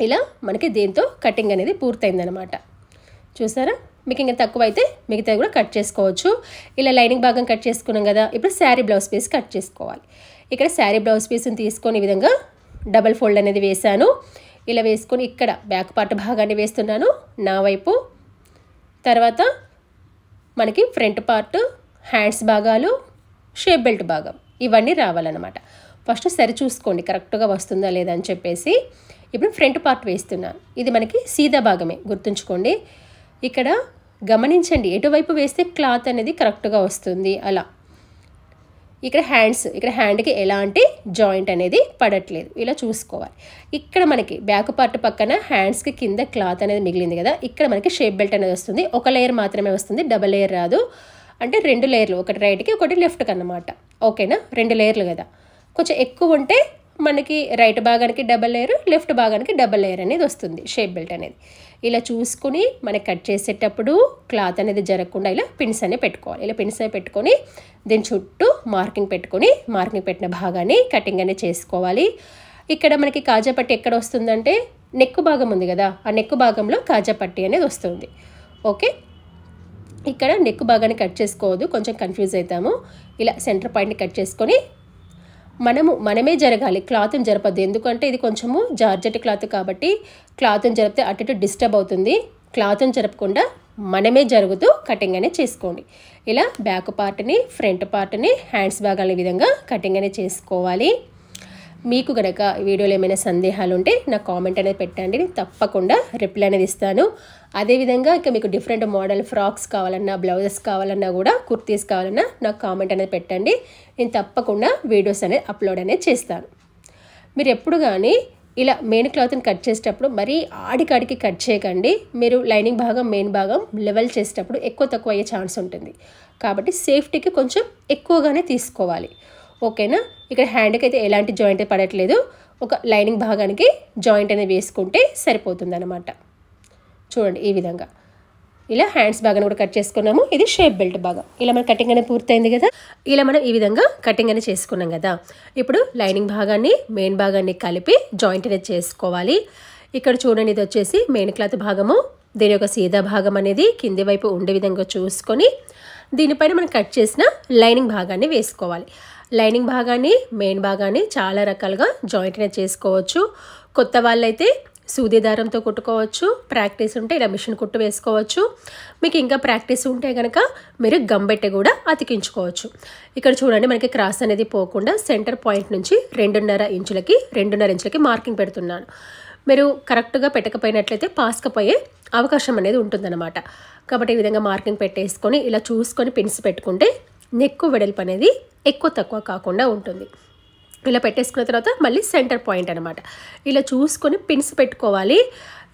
ఇలా మనకి దీంతో కటింగ్ అనేది పూర్తయిందనమాట చూసారా మీకు ఇంకా తక్కువ అయితే మిగతా కూడా కట్ చేసుకోవచ్చు ఇలా లైనింగ్ భాగం కట్ చేసుకున్నాం కదా ఇప్పుడు శారీ బ్లౌజ్ పీస్ కట్ చేసుకోవాలి ఇక్కడ శారీ బ్లౌజ్ పీస్ని తీసుకొని విధంగా డబల్ ఫోల్డ్ అనేది వేశాను ఇలా వేసుకొని ఇక్కడ బ్యాక్ పార్ట్ భాగాన్ని వేస్తున్నాను నా వైపు తర్వాత మనకి ఫ్రంట్ పార్ట్ హ్యాండ్స్ భాగాలు షేప్ బెల్ట్ భాగం ఇవన్నీ రావాలన్నమాట ఫస్ట్ సరి చూసుకోండి కరెక్ట్గా వస్తుందా లేదా అని చెప్పేసి ఇప్పుడు ఫ్రంట్ పార్ట్ వేస్తున్నాను ఇది మనకి సీదా భాగమే గుర్తుంచుకోండి ఇక్కడ గమనించండి ఎటువైపు వేస్తే క్లాత్ అనేది కరెక్ట్గా వస్తుంది అలా ఇక్కడ హ్యాండ్స్ ఇక్కడ హ్యాండ్కి ఎలాంటి జాయింట్ అనేది పడట్లేదు ఇలా చూసుకోవాలి ఇక్కడ మనకి బ్యాక్ పార్ట్ పక్కన హ్యాండ్స్కి కింద క్లాత్ అనేది మిగిలింది కదా ఇక్కడ మనకి షేప్ బెల్ట్ అనేది వస్తుంది ఒక లేయర్ మాత్రమే వస్తుంది డబల్ లేయర్ రాదు అంటే రెండు లేయర్లు ఒకటి రైట్కి ఒకటి లెఫ్ట్కి అన్నమాట ఓకేనా రెండు లేయర్లు కదా కొంచెం ఎక్కువ ఉంటే మనకి రైట్ భాగానికి డబల్ లేయర్ లెఫ్ట్ భాగానికి డబల్ లేయర్ అనేది వస్తుంది షేప్ బెల్ట్ అనేది ఇలా చూసుకుని మనకి కట్ చేసేటప్పుడు క్లాత్ అనేది జరగకుండా ఇలా పిన్స్ అనే పెట్టుకోవాలి ఇలా పిన్స్ అనే పెట్టుకొని దీని చుట్టూ మార్కింగ్ పెట్టుకొని మార్కింగ్ పెట్టిన భాగాన్ని కటింగ్ అనేది చేసుకోవాలి ఇక్కడ మనకి కాజాపట్టి ఎక్కడ వస్తుందంటే నెక్కు భాగం ఉంది కదా ఆ నెక్కు భాగంలో కాజా పట్టి అనేది వస్తుంది ఓకే ఇక్కడ నెక్కు భాగాన్ని కట్ చేసుకోవద్దు కొంచెం కన్ఫ్యూజ్ అవుతాము ఇలా సెంటర్ పాయింట్ని కట్ చేసుకొని మనము మనమే జరగాలి క్లాత్ని జరపద్దు ఎందుకంటే ఇది కొంచెము జార్జెట్ క్లాత్ కాబట్టి క్లాత్ని జరిపితే అటు ఇటు డిస్టర్బ్ అవుతుంది క్లాత్ని జరపకుండా మనమే జరుగుతూ కటింగ్ అనేది చేసుకోండి ఇలా బ్యాక్ పార్ట్ని ఫ్రంట్ పార్ట్ని హ్యాండ్స్ బ్యాగ్ అనే విధంగా కటింగ్ అనేది చేసుకోవాలి మీకు గనక వీడియోలో ఏమైనా సందేహాలు ఉంటే నా కామెంట్ అనేది పెట్టండి తప్పకుండా రిప్లై అనేది ఇస్తాను అదేవిధంగా ఇంకా మీకు డిఫరెంట్ మోడల్ ఫ్రాక్స్ కావాలన్నా బ్లౌజెస్ కావాలన్నా కూడా కుర్తీస్ కావాలన్నా నాకు కామెంట్ అనేది పెట్టండి నేను తప్పకుండా వీడియోస్ అనేది అప్లోడ్ అనేది చేస్తాను మీరు ఎప్పుడు కానీ ఇలా మెయిన్ క్లాత్ని కట్ చేసేటప్పుడు మరీ ఆడికాడికి కట్ చేయకండి మీరు లైనింగ్ భాగం మెయిన్ భాగం లెవెల్ చేసేటప్పుడు ఎక్కువ తక్కువ అయ్యే ఛాన్స్ ఉంటుంది కాబట్టి సేఫ్టీకి కొంచెం ఎక్కువగానే తీసుకోవాలి ఓకేనా ఇక్కడ హ్యాండ్కి అయితే ఎలాంటి జాయింట్ పడట్లేదు ఒక లైనింగ్ భాగానికి జాయింట్ అనేది వేసుకుంటే సరిపోతుంది చూడండి ఈ విధంగా ఇలా హ్యాండ్స్ భాగాన్ని కూడా కట్ చేసుకున్నాము ఇది షేప్ బెల్ట్ భాగం ఇలా మన కటింగ్ అనేది పూర్తయింది కదా ఇలా మనం ఈ విధంగా కటింగ్ అనేది చేసుకున్నాం కదా ఇప్పుడు లైనింగ్ భాగాన్ని మెయిన్ భాగాన్ని కలిపి జాయింట్ అనేది చేసుకోవాలి ఇక్కడ చూడండి ఇది వచ్చేసి మెయిన్ క్లాత్ భాగము దీని యొక్క సీదా భాగం అనేది కింది వైపు ఉండే విధంగా చూసుకొని దీనిపైన మనం కట్ చేసిన లైనింగ్ భాగాన్ని వేసుకోవాలి లైనింగ్ భాగాన్ని మెయిన్ భాగాన్ని చాలా రకాలుగా జాయింట్ అనేది చేసుకోవచ్చు కొత్త వాళ్ళైతే సూది దారంతో కుట్టుకోవచ్చు ప్రాక్టీస్ ఉంటే ఇలా మిషన్ కుట్టు వేసుకోవచ్చు మీకు ఇంకా ప్రాక్టీస్ ఉంటే కనుక మీరు గంబెట్టె కూడా అతికించుకోవచ్చు ఇక్కడ చూడండి మనకి క్రాస్ అనేది పోకుండా సెంటర్ పాయింట్ నుంచి రెండున్నర ఇంచులకి రెండున్నర ఇంచులకి మార్కింగ్ పెడుతున్నాను మీరు కరెక్ట్గా పెట్టకపోయినట్లయితే పాస్కపోయే అవకాశం అనేది ఉంటుందన్నమాట కాబట్టి ఈ విధంగా మార్కింగ్ పెట్టేసుకొని ఇలా చూసుకొని పిన్స్ పెట్టుకుంటే నెక్కు వెడల్పు అనేది ఎక్కువ తక్కువ కాకుండా ఉంటుంది ఇలా పెట్టేసుకున్న తర్వాత మళ్ళీ సెంటర్ పాయింట్ అనమాట ఇలా చూసుకొని పిన్స్ పెట్టుకోవాలి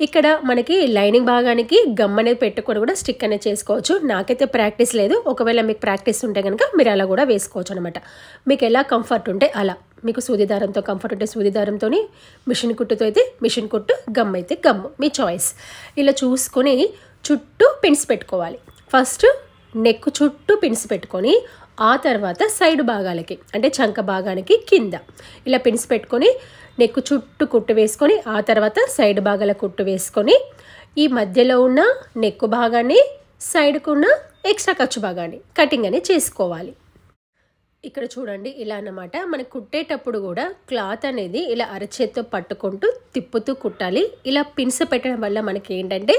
ఇక్కడ మనకి లైనింగ్ భాగానికి గమ్ అనేది పెట్టుకొని కూడా స్టిక్ అనేది చేసుకోవచ్చు నాకైతే ప్రాక్టీస్ లేదు ఒకవేళ మీకు ప్రాక్టీస్ ఉంటే కనుక మీరు అలా కూడా వేసుకోవచ్చు అనమాట మీకు ఎలా కంఫర్ట్ ఉంటే అలా మీకు సూదిదారంతో కంఫర్ట్ ఉంటే సూదిదారంతో మిషన్ కుట్టుతో అయితే మిషన్ కుట్టు గమ్ అయితే గమ్ మీ చాయిస్ ఇలా చూసుకొని చుట్టూ పిన్స్ పెట్టుకోవాలి ఫస్ట్ నెక్ చుట్టూ పిన్స్ పెట్టుకొని ఆ తర్వాత సైడ్ భాగాలకి అంటే చంక భాగానికి కింద ఇలా పిన్స్ పెట్టుకొని నెక్కు చుట్టూ కుట్టు వేసుకొని ఆ తర్వాత సైడ్ భాగాల కుట్టు వేసుకొని ఈ మధ్యలో ఉన్న నెక్కు భాగాన్ని సైడ్కు ఉన్న ఎక్స్ట్రా ఖర్చు భాగాన్ని కటింగ్ అనేది చేసుకోవాలి ఇక్కడ చూడండి ఇలా అన్నమాట మనకు కుట్టేటప్పుడు కూడా క్లాత్ అనేది ఇలా అరచేత్తో పట్టుకుంటూ తిప్పుతూ కుట్టాలి ఇలా పిన్స్ పెట్టడం వల్ల మనకి ఏంటంటే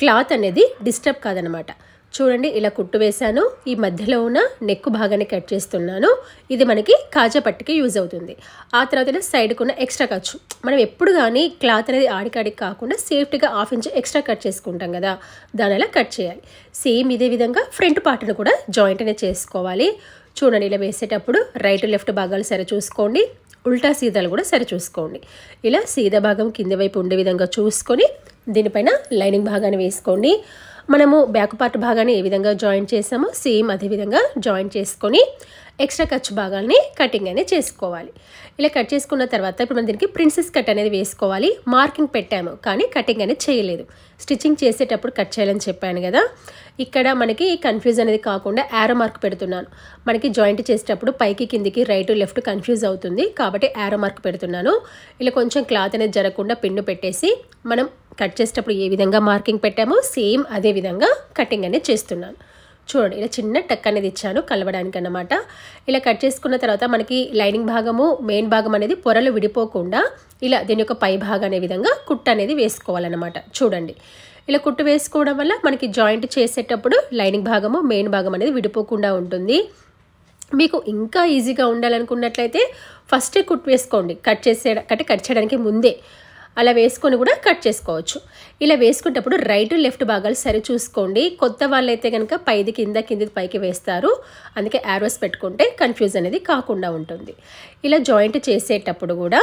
క్లాత్ అనేది డిస్టర్బ్ కాదనమాట చూడండి ఇలా కుట్టు వేశాను ఈ మధ్యలో ఉన్న నెక్ భాగాన్ని కట్ చేస్తున్నాను ఇది మనకి కాజా పట్టుకి యూజ్ అవుతుంది ఆ తర్వాత సైడ్కి ఉన్న ఎక్స్ట్రా ఖర్చు మనం ఎప్పుడు కానీ క్లాత్ అనేది ఆడికాడికి కాకుండా సేఫ్టీగా హాఫ్ ఇంచ్ ఎక్స్ట్రా కట్ చేసుకుంటాం కదా దాని అలా కట్ చేయాలి సేమ్ ఇదే విధంగా ఫ్రంట్ పార్ట్ను కూడా జాయింట్ అనేది చేసుకోవాలి చూడండి ఇలా వేసేటప్పుడు రైట్ లెఫ్ట్ భాగాలు సరి చూసుకోండి ఉల్టా సీదాలు కూడా సరి చూసుకోండి ఇలా సీదా భాగం కింద వైపు ఉండే విధంగా చూసుకొని దీనిపైన లైనింగ్ భాగాన్ని వేసుకోండి మనము బ్యాక్ పార్ట్ భాగాన్ని ఏ విధంగా జాయిన్ చేసామో సేమ్ అదే విధంగా జాయిన్ చేసుకొని ఎక్స్ట్రా ఖర్చు భాగాల్ని కటింగ్ అనేది చేసుకోవాలి ఇలా కట్ చేసుకున్న తర్వాత ఇప్పుడు మనం దీనికి ప్రిన్సెస్ కట్ అనేది వేసుకోవాలి మార్కింగ్ పెట్టాము కానీ కటింగ్ అనేది చేయలేదు స్టిచ్చింగ్ చేసేటప్పుడు కట్ చేయాలని చెప్పాను కదా ఇక్కడ మనకి కన్ఫ్యూజ్ అనేది కాకుండా యారో మార్క్ పెడుతున్నాను మనకి జాయింట్ చేసేటప్పుడు పైకి కిందికి రైట్ లెఫ్ట్ కన్ఫ్యూజ్ అవుతుంది కాబట్టి యారో మార్క్ పెడుతున్నాను ఇలా కొంచెం క్లాత్ అనేది జరగకుండా పిన్ను పెట్టేసి మనం కట్ చేసేటప్పుడు ఏ విధంగా మార్కింగ్ పెట్టామో సేమ్ అదే విధంగా కటింగ్ అనేది చేస్తున్నాను చూడండి ఇలా చిన్న టక్ అనేది ఇచ్చాను కలవడానికి అన్నమాట ఇలా కట్ చేసుకున్న తర్వాత మనకి లైనింగ్ భాగము మెయిన్ భాగం అనేది పొరలు విడిపోకుండా ఇలా దీని యొక్క పై భాగం అనే విధంగా కుట్ట అనేది వేసుకోవాలన్నమాట చూడండి ఇలా కుట్టు వేసుకోవడం వల్ల మనకి జాయింట్ చేసేటప్పుడు లైనింగ్ భాగము మెయిన్ భాగం అనేది విడిపోకుండా ఉంటుంది మీకు ఇంకా ఈజీగా ఉండాలనుకున్నట్లయితే ఫస్టే కుట్ వేసుకోండి కట్ చేసే అంటే కట్ చేయడానికి ముందే అలా వేసుకొని కూడా కట్ చేసుకోవచ్చు ఇలా వేసుకునేటప్పుడు రైట్ లెఫ్ట్ భాగాలు సరి చూసుకోండి కొత్త అయితే కనుక పైది కింద కిందికి పైకి వేస్తారు అందుకే యారోస్ పెట్టుకుంటే కన్ఫ్యూజ్ అనేది కాకుండా ఉంటుంది ఇలా జాయింట్ చేసేటప్పుడు కూడా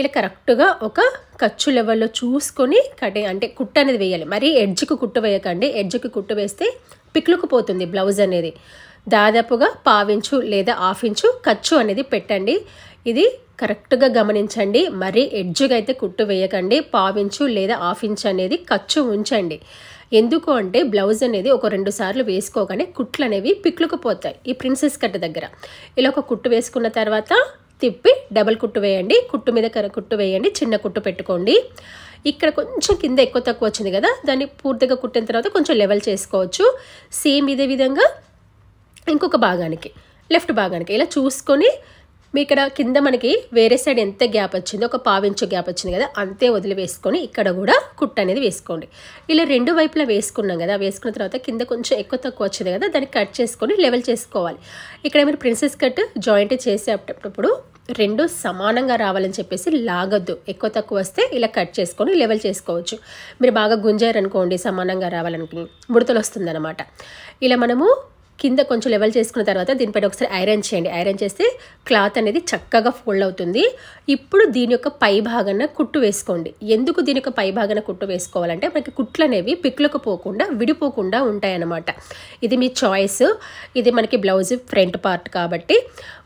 ఇలా కరెక్ట్గా ఒక ఖర్చు లెవెల్లో చూసుకొని కటింగ్ అంటే కుట్ట అనేది వేయాలి మరీ ఎడ్జ్కి కుట్టు వేయకండి ఎడ్జ్కి కుట్టు వేస్తే పిక్లుకుపోతుంది బ్లౌజ్ అనేది దాదాపుగా పావించు లేదా హాఫ్ ఇంచు ఖర్చు అనేది పెట్టండి ఇది కరెక్ట్గా గమనించండి మరీ ఎడ్జ్గా అయితే కుట్టు వేయకండి పావించు లేదా హాఫ్ ఇంచ్ అనేది ఖర్చు ఉంచండి ఎందుకు అంటే బ్లౌజ్ అనేది ఒక రెండు సార్లు వేసుకోగానే కుట్లు అనేవి పిక్లుకుపోతాయి ఈ ప్రిన్సెస్ కట్ దగ్గర ఇలా ఒక కుట్టు వేసుకున్న తర్వాత తిప్పి డబల్ కుట్టు వేయండి కుట్టు మీద కుట్టు వేయండి చిన్న కుట్టు పెట్టుకోండి ఇక్కడ కొంచెం కింద ఎక్కువ తక్కువ వచ్చింది కదా దాన్ని పూర్తిగా కుట్టిన తర్వాత కొంచెం లెవెల్ చేసుకోవచ్చు సేమ్ ఇదే విధంగా ఇంకొక భాగానికి లెఫ్ట్ భాగానికి ఇలా చూసుకొని మీ ఇక్కడ కింద మనకి వేరే సైడ్ ఎంత గ్యాప్ వచ్చిందో ఒక పావించు గ్యాప్ వచ్చింది కదా అంతే వదిలివేసుకొని ఇక్కడ కూడా కుట్ట అనేది వేసుకోండి ఇలా రెండు వైపులా వేసుకున్నాం కదా వేసుకున్న తర్వాత కింద కొంచెం ఎక్కువ తక్కువ వచ్చింది కదా దాన్ని కట్ చేసుకొని లెవెల్ చేసుకోవాలి ఇక్కడ మీరు ప్రిన్సెస్ కట్ జాయింట్ చేసేటప్పుడు రెండు సమానంగా రావాలని చెప్పేసి లాగద్దు ఎక్కువ తక్కువ వస్తే ఇలా కట్ చేసుకొని లెవెల్ చేసుకోవచ్చు మీరు బాగా గుంజారనుకోండి సమానంగా రావాలనుకుని ముడతలు వస్తుందన్నమాట ఇలా మనము కింద కొంచెం లెవెల్ చేసుకున్న తర్వాత దీనిపైన ఒకసారి ఐరన్ చేయండి ఐరన్ చేస్తే క్లాత్ అనేది చక్కగా ఫోల్డ్ అవుతుంది ఇప్పుడు దీని యొక్క పై భాగాన కుట్టు వేసుకోండి ఎందుకు దీని యొక్క పై భాగాన కుట్టు వేసుకోవాలంటే మనకి కుట్లు అనేవి పిక్లకు పోకుండా విడిపోకుండా ఉంటాయన్నమాట ఇది మీ చాయిస్ ఇది మనకి బ్లౌజ్ ఫ్రంట్ పార్ట్ కాబట్టి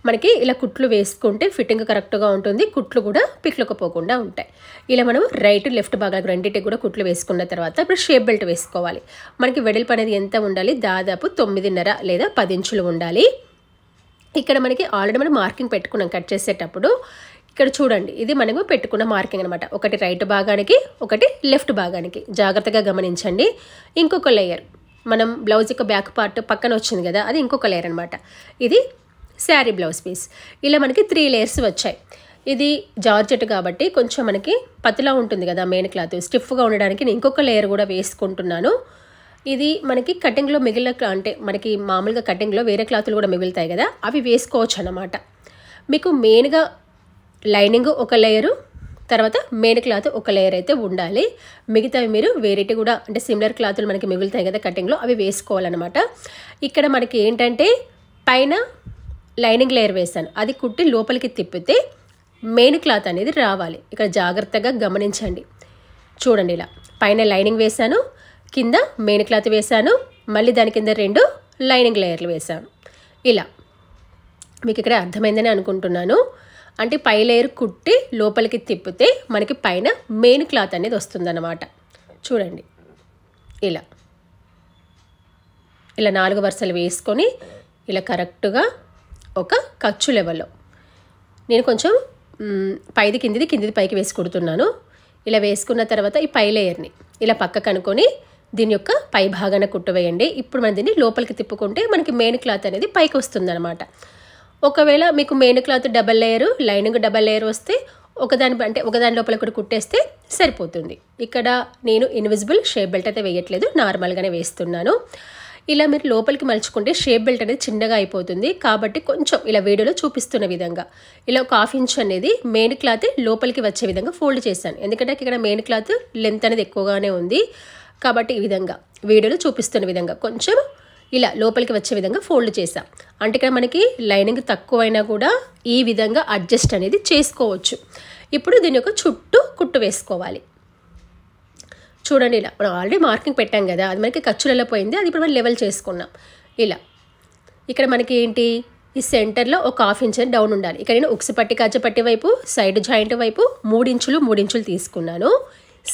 మనకి ఇలా కుట్లు వేసుకుంటే ఫిట్టింగ్ కరెక్ట్గా ఉంటుంది కుట్లు కూడా పిక్లకపోకుండా ఉంటాయి ఇలా మనం రైట్ లెఫ్ట్ భాగాలకు రెండింటికి కూడా కుట్లు వేసుకున్న తర్వాత ఇప్పుడు షేప్ బెల్ట్ వేసుకోవాలి మనకి వెడల్పు అనేది ఎంత ఉండాలి దాదాపు తొమ్మిదిన్నర లేదా పది ఇంచులు ఉండాలి ఇక్కడ మనకి ఆల్రెడీ మనం మార్కింగ్ పెట్టుకున్నాం కట్ చేసేటప్పుడు ఇక్కడ చూడండి ఇది మనము పెట్టుకున్న మార్కింగ్ అనమాట ఒకటి రైట్ భాగానికి ఒకటి లెఫ్ట్ భాగానికి జాగ్రత్తగా గమనించండి ఇంకొక లేయర్ మనం బ్లౌజ్ యొక్క బ్యాక్ పార్ట్ పక్కన వచ్చింది కదా అది ఇంకొక లేయర్ అనమాట ఇది శారీ బ్లౌజ్ పీస్ ఇలా మనకి త్రీ లేయర్స్ వచ్చాయి ఇది జార్జెట్ కాబట్టి కొంచెం మనకి పతిలా ఉంటుంది కదా మెయిన్ క్లాత్ స్టిఫ్గా ఉండడానికి నేను ఇంకొక లేయర్ కూడా వేసుకుంటున్నాను ఇది మనకి కటింగ్లో మిగిలిన అంటే మనకి మామూలుగా కటింగ్లో వేరే క్లాతులు కూడా మిగులుతాయి కదా అవి వేసుకోవచ్చు అన్నమాట మీకు మెయిన్గా లైనింగ్ ఒక లేయరు తర్వాత మెయిన్ క్లాత్ ఒక లేయర్ అయితే ఉండాలి మిగతావి మీరు వేరేటి కూడా అంటే సిమిలర్ క్లాతులు మనకి మిగులుతాయి కదా కటింగ్లో అవి వేసుకోవాలన్నమాట ఇక్కడ మనకి ఏంటంటే పైన లైనింగ్ లేయర్ వేశాను అది కుట్టి లోపలికి తిప్పితే మెయిన్ క్లాత్ అనేది రావాలి ఇక్కడ జాగ్రత్తగా గమనించండి చూడండి ఇలా పైన లైనింగ్ వేశాను కింద మెయిన్ క్లాత్ వేశాను మళ్ళీ దాని కింద రెండు లైనింగ్ లేయర్లు వేశాను ఇలా మీకు ఇక్కడ అర్థమైందని అనుకుంటున్నాను అంటే పై లేయర్ కుట్టి లోపలికి తిప్పితే మనకి పైన మెయిన్ క్లాత్ అనేది వస్తుందన్నమాట చూడండి ఇలా ఇలా నాలుగు వరుసలు వేసుకొని ఇలా కరెక్ట్గా ఒక ఖర్చు లెవెల్లో నేను కొంచెం పైది కిందిది కిందిది పైకి వేసి కుడుతున్నాను ఇలా వేసుకున్న తర్వాత ఈ పై లేయర్ని ఇలా పక్క కనుకొని దీని యొక్క పై భాగాన కుట్టువేయండి ఇప్పుడు మనం దీన్ని లోపలికి తిప్పుకుంటే మనకి మెయిన్ క్లాత్ అనేది పైకి వస్తుందన్నమాట ఒకవేళ మీకు main cloth double layer lining double layer వస్తే ఒకదాని అంటే ఒకదాని లోపల కూడా కుట్టేస్తే సరిపోతుంది ఇక్కడ నేను ఇన్విజిబుల్ షేప్ బెల్ట్ అయితే వేయట్లేదు నార్మల్గానే వేస్తున్నాను ఇలా మీరు లోపలికి మలుచుకుంటే షేప్ బెల్ట్ అనేది చిన్నగా అయిపోతుంది కాబట్టి కొంచెం ఇలా వీడియోలో చూపిస్తున్న విధంగా ఇలా ఒక హాఫ్ ఇంచ్ అనేది మెయిన్ క్లాత్ లోపలికి వచ్చే విధంగా ఫోల్డ్ చేశాను ఎందుకంటే ఇక్కడ మెయిన్ క్లాత్ లెంత్ అనేది ఎక్కువగానే ఉంది కాబట్టి ఈ విధంగా వీడియోలో చూపిస్తున్న విధంగా కొంచెం ఇలా లోపలికి వచ్చే విధంగా ఫోల్డ్ చేసాం అంటే ఇక్కడ మనకి లైనింగ్ తక్కువైనా కూడా ఈ విధంగా అడ్జస్ట్ అనేది చేసుకోవచ్చు ఇప్పుడు దీని యొక్క చుట్టూ కుట్టు వేసుకోవాలి చూడండి ఇలా మనం ఆల్రెడీ మార్కింగ్ పెట్టాం కదా అది మనకి ఖర్చులలో పోయింది అది ఇప్పుడు మనం లెవెల్ చేసుకున్నాం ఇలా ఇక్కడ మనకి ఏంటి ఈ సెంటర్లో ఒక హాఫ్ ఇంచ్ డౌన్ ఉండాలి ఇక్కడ నేను ఉక్సి పట్టి కజ్జపట్టి వైపు సైడ్ జాయింట్ వైపు మూడించులు మూడించులు తీసుకున్నాను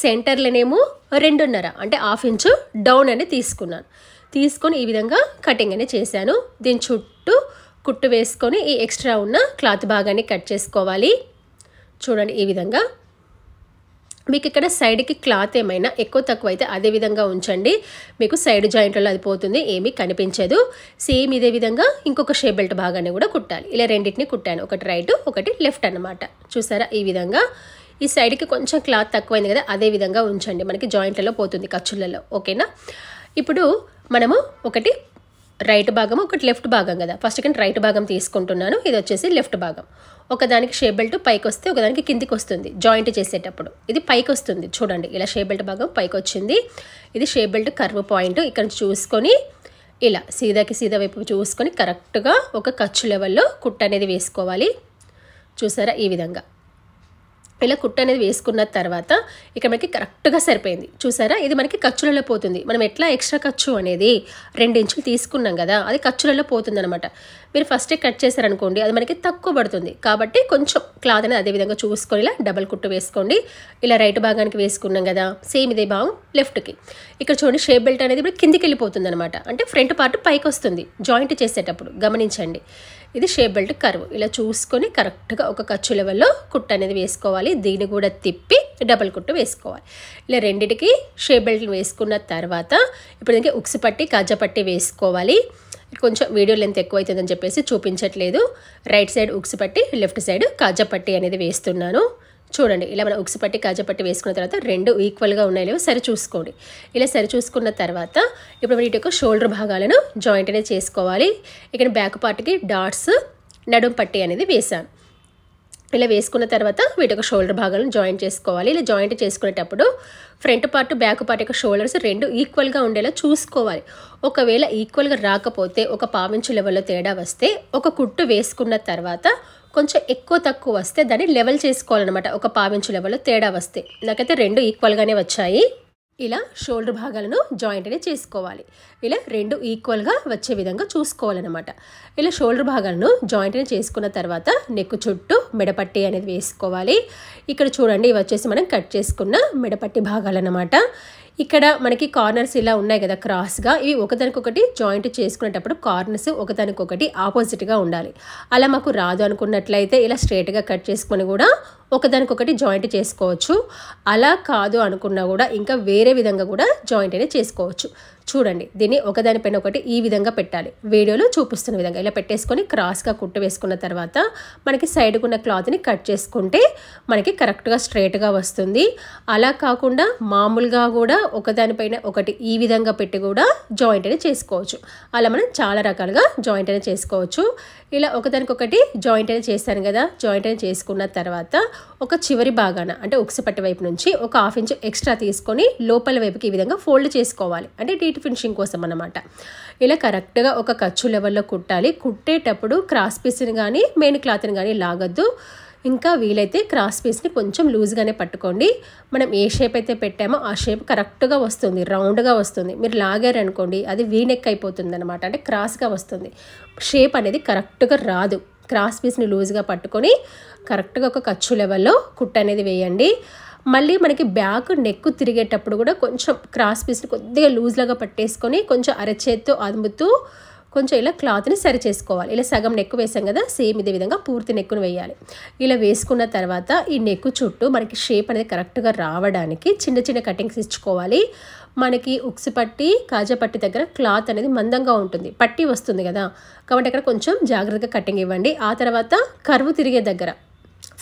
సెంటర్లోనేమో రెండున్నర అంటే హాఫ్ ఇంచు డౌన్ అని తీసుకున్నాను తీసుకొని ఈ విధంగా కటింగ్ అని చేశాను దీని చుట్టూ కుట్టు వేసుకొని ఈ ఎక్స్ట్రా ఉన్న క్లాత్ భాగాన్ని కట్ చేసుకోవాలి చూడండి ఈ విధంగా మీకు ఇక్కడ సైడ్కి క్లాత్ ఏమైనా ఎక్కువ తక్కువ అయితే అదే విధంగా ఉంచండి మీకు సైడ్ జాయింట్లలో అది పోతుంది ఏమీ కనిపించదు సేమ్ ఇదే విధంగా ఇంకొక షే బెల్ట్ భాగాన్ని కూడా కుట్టాలి ఇలా రెండింటిని కుట్టాను ఒకటి రైట్ ఒకటి లెఫ్ట్ అనమాట చూసారా ఈ విధంగా ఈ సైడ్కి కొంచెం క్లాత్ తక్కువైంది కదా అదే విధంగా ఉంచండి మనకి జాయింట్లలో పోతుంది ఖర్చులలో ఓకేనా ఇప్పుడు మనము ఒకటి రైట్ భాగం ఒకటి లెఫ్ట్ భాగం కదా ఫస్ట్ కంటే రైట్ భాగం తీసుకుంటున్నాను ఇది వచ్చేసి లెఫ్ట్ భాగం ఒకదానికి షేప్ బెల్ట్ పైకి వస్తే ఒకదానికి కిందికి వస్తుంది జాయింట్ చేసేటప్పుడు ఇది పైకి వస్తుంది చూడండి ఇలా షేప్ బెల్ట్ భాగం పైకి వచ్చింది ఇది షేప్ బెల్ట్ కర్వ్ పాయింట్ ఇక్కడ నుంచి చూసుకొని ఇలా సీదాకి సీదా వైపు చూసుకొని కరెక్ట్గా ఒక ఖర్చు లెవెల్లో కుట్ట అనేది వేసుకోవాలి చూసారా ఈ విధంగా ఇలా కుట్ట అనేది వేసుకున్న తర్వాత ఇక్కడ మనకి కరెక్ట్గా సరిపోయింది చూసారా ఇది మనకి ఖర్చులలో పోతుంది మనం ఎట్లా ఎక్స్ట్రా ఖర్చు అనేది రెండు ఇంచులు తీసుకున్నాం కదా అది ఖర్చులలో పోతుంది అనమాట మీరు ఫస్టే కట్ చేశారనుకోండి అది మనకి తక్కువ పడుతుంది కాబట్టి కొంచెం క్లాత్ అనేది అదేవిధంగా చూసుకొని ఇలా డబల్ కుట్టు వేసుకోండి ఇలా రైట్ భాగానికి వేసుకున్నాం కదా సేమ్ ఇదే భాగం లెఫ్ట్కి ఇక్కడ చూడండి షేప్ బెల్ట్ అనేది ఇప్పుడు కిందికి వెళ్ళిపోతుంది అనమాట అంటే ఫ్రంట్ పార్ట్ పైకి వస్తుంది జాయింట్ చేసేటప్పుడు గమనించండి ఇది షేప్ బెల్ట్ కరువు ఇలా చూసుకొని కరెక్ట్గా ఒక ఖర్చు లెవెల్లో కుట్ట అనేది వేసుకోవాలి దీన్ని కూడా తిప్పి డబల్ కుట్టు వేసుకోవాలి ఇలా రెండింటికి షేప్ బెల్ట్ వేసుకున్న తర్వాత ఇప్పుడు దీనికి ఉక్సు పట్టి కాజపట్టి వేసుకోవాలి కొంచెం వీడియో లెంత్ ఎక్కువ అవుతుందని చెప్పేసి చూపించట్లేదు రైట్ సైడ్ ఉక్సు పట్టి లెఫ్ట్ సైడ్ కాజపట్టి అనేది వేస్తున్నాను చూడండి ఇలా మనం ఉక్సుపట్టి కాజపట్టి వేసుకున్న తర్వాత రెండు ఈక్వల్గా ఉన్నాయి లేవో సరి చూసుకోండి ఇలా సరి చూసుకున్న తర్వాత ఇప్పుడు వీటి యొక్క షోల్డర్ భాగాలను జాయింట్ అనేది చేసుకోవాలి ఇక్కడ బ్యాక్ పార్ట్కి డాట్స్ నడుం పట్టి అనేది వేసాను ఇలా వేసుకున్న తర్వాత వీటి యొక్క షోల్డర్ భాగాలను జాయింట్ చేసుకోవాలి ఇలా జాయింట్ చేసుకునేటప్పుడు ఫ్రంట్ పార్ట్ బ్యాక్ పార్ట్ యొక్క షోల్డర్స్ రెండు ఈక్వల్గా ఉండేలా చూసుకోవాలి ఒకవేళ ఈక్వల్గా రాకపోతే ఒక పావించు లెవెల్లో తేడా వస్తే ఒక కుట్టు వేసుకున్న తర్వాత కొంచెం ఎక్కువ తక్కువ వస్తే దాన్ని లెవెల్ చేసుకోవాలన్నమాట ఒక పావించు లెవెల్లో తేడా వస్తే నాకైతే రెండు ఈక్వల్గానే వచ్చాయి ఇలా షోల్డర్ భాగాలను జాయింట్ అనేది చేసుకోవాలి ఇలా రెండు ఈక్వల్గా వచ్చే విధంగా చూసుకోవాలన్నమాట ఇలా షోల్డర్ భాగాలను జాయింట్ అనేది చేసుకున్న తర్వాత నెక్ చుట్టూ మెడపట్టి అనేది వేసుకోవాలి ఇక్కడ చూడండి ఇవి వచ్చేసి మనం కట్ చేసుకున్న మెడపట్టి భాగాలన్నమాట ఇక్కడ మనకి కార్నర్స్ ఇలా ఉన్నాయి కదా క్రాస్గా ఇవి ఒకదానికొకటి జాయింట్ చేసుకునేటప్పుడు కార్నర్స్ ఒకదానికొకటి ఆపోజిట్గా ఉండాలి అలా మాకు రాదు అనుకున్నట్లయితే ఇలా స్ట్రేట్గా కట్ చేసుకొని కూడా ఒకదానికొకటి జాయింట్ చేసుకోవచ్చు అలా కాదు అనుకున్నా కూడా ఇంకా వేరే విధంగా కూడా జాయింట్ అనేది చేసుకోవచ్చు చూడండి దీన్ని ఒకదానిపైన ఒకటి ఈ విధంగా పెట్టాలి వీడియోలో చూపిస్తున్న విధంగా ఇలా పెట్టేసుకొని క్రాస్గా కుట్టు వేసుకున్న తర్వాత మనకి ఉన్న క్లాత్ని కట్ చేసుకుంటే మనకి కరెక్ట్గా స్ట్రైట్గా వస్తుంది అలా కాకుండా మామూలుగా కూడా ఒకదానిపైన ఒకటి ఈ విధంగా పెట్టి కూడా జాయింట్ అని చేసుకోవచ్చు అలా మనం చాలా రకాలుగా జాయింట్ అని చేసుకోవచ్చు ఇలా ఒకదానికొకటి జాయింట్ అని చేస్తాను కదా జాయింట్ అని చేసుకున్న తర్వాత ఒక చివరి భాగాన అంటే ఉక్సపట్టి వైపు నుంచి ఒక హాఫ్ ఇంచ్ ఎక్స్ట్రా తీసుకొని లోపల వైపుకి ఈ విధంగా ఫోల్డ్ చేసుకోవాలి అంటే నీట్ ఫినిషింగ్ కోసం అనమాట ఇలా కరెక్ట్గా ఒక ఖర్చు లెవెల్లో కుట్టాలి కుట్టేటప్పుడు క్రాస్ పీస్ని కానీ మెయిన్ క్లాత్ని కానీ లాగద్దు ఇంకా వీలైతే క్రాస్ పీస్ని కొంచెం లూజ్గానే పట్టుకోండి మనం ఏ షేప్ అయితే పెట్టామో ఆ షేప్ కరెక్ట్గా వస్తుంది రౌండ్గా వస్తుంది మీరు లాగారనుకోండి అది వీనెక్ అయిపోతుంది అనమాట అంటే క్రాస్గా వస్తుంది షేప్ అనేది కరెక్ట్గా రాదు క్రాస్ పీస్ని లూజ్గా పట్టుకొని కరెక్ట్గా ఒక ఖర్చు లెవెల్లో కుట్ అనేది వేయండి మళ్ళీ మనకి బ్యాక్ నెక్ తిరిగేటప్పుడు కూడా కొంచెం క్రాస్ పీస్ని కొద్దిగా లూజ్లాగా పట్టేసుకొని కొంచెం అరచేత్తో అదుముతూ కొంచెం ఇలా క్లాత్ని సరి చేసుకోవాలి ఇలా సగం నెక్కు వేసాం కదా సేమ్ ఇదే విధంగా పూర్తి నెక్కును వేయాలి ఇలా వేసుకున్న తర్వాత ఈ నెక్కు చుట్టూ మనకి షేప్ అనేది కరెక్ట్గా రావడానికి చిన్న చిన్న కటింగ్స్ ఇచ్చుకోవాలి మనకి ఉక్సి పట్టి కాజా పట్టి దగ్గర క్లాత్ అనేది మందంగా ఉంటుంది పట్టి వస్తుంది కదా కాబట్టి అక్కడ కొంచెం జాగ్రత్తగా కటింగ్ ఇవ్వండి ఆ తర్వాత కరువు తిరిగే దగ్గర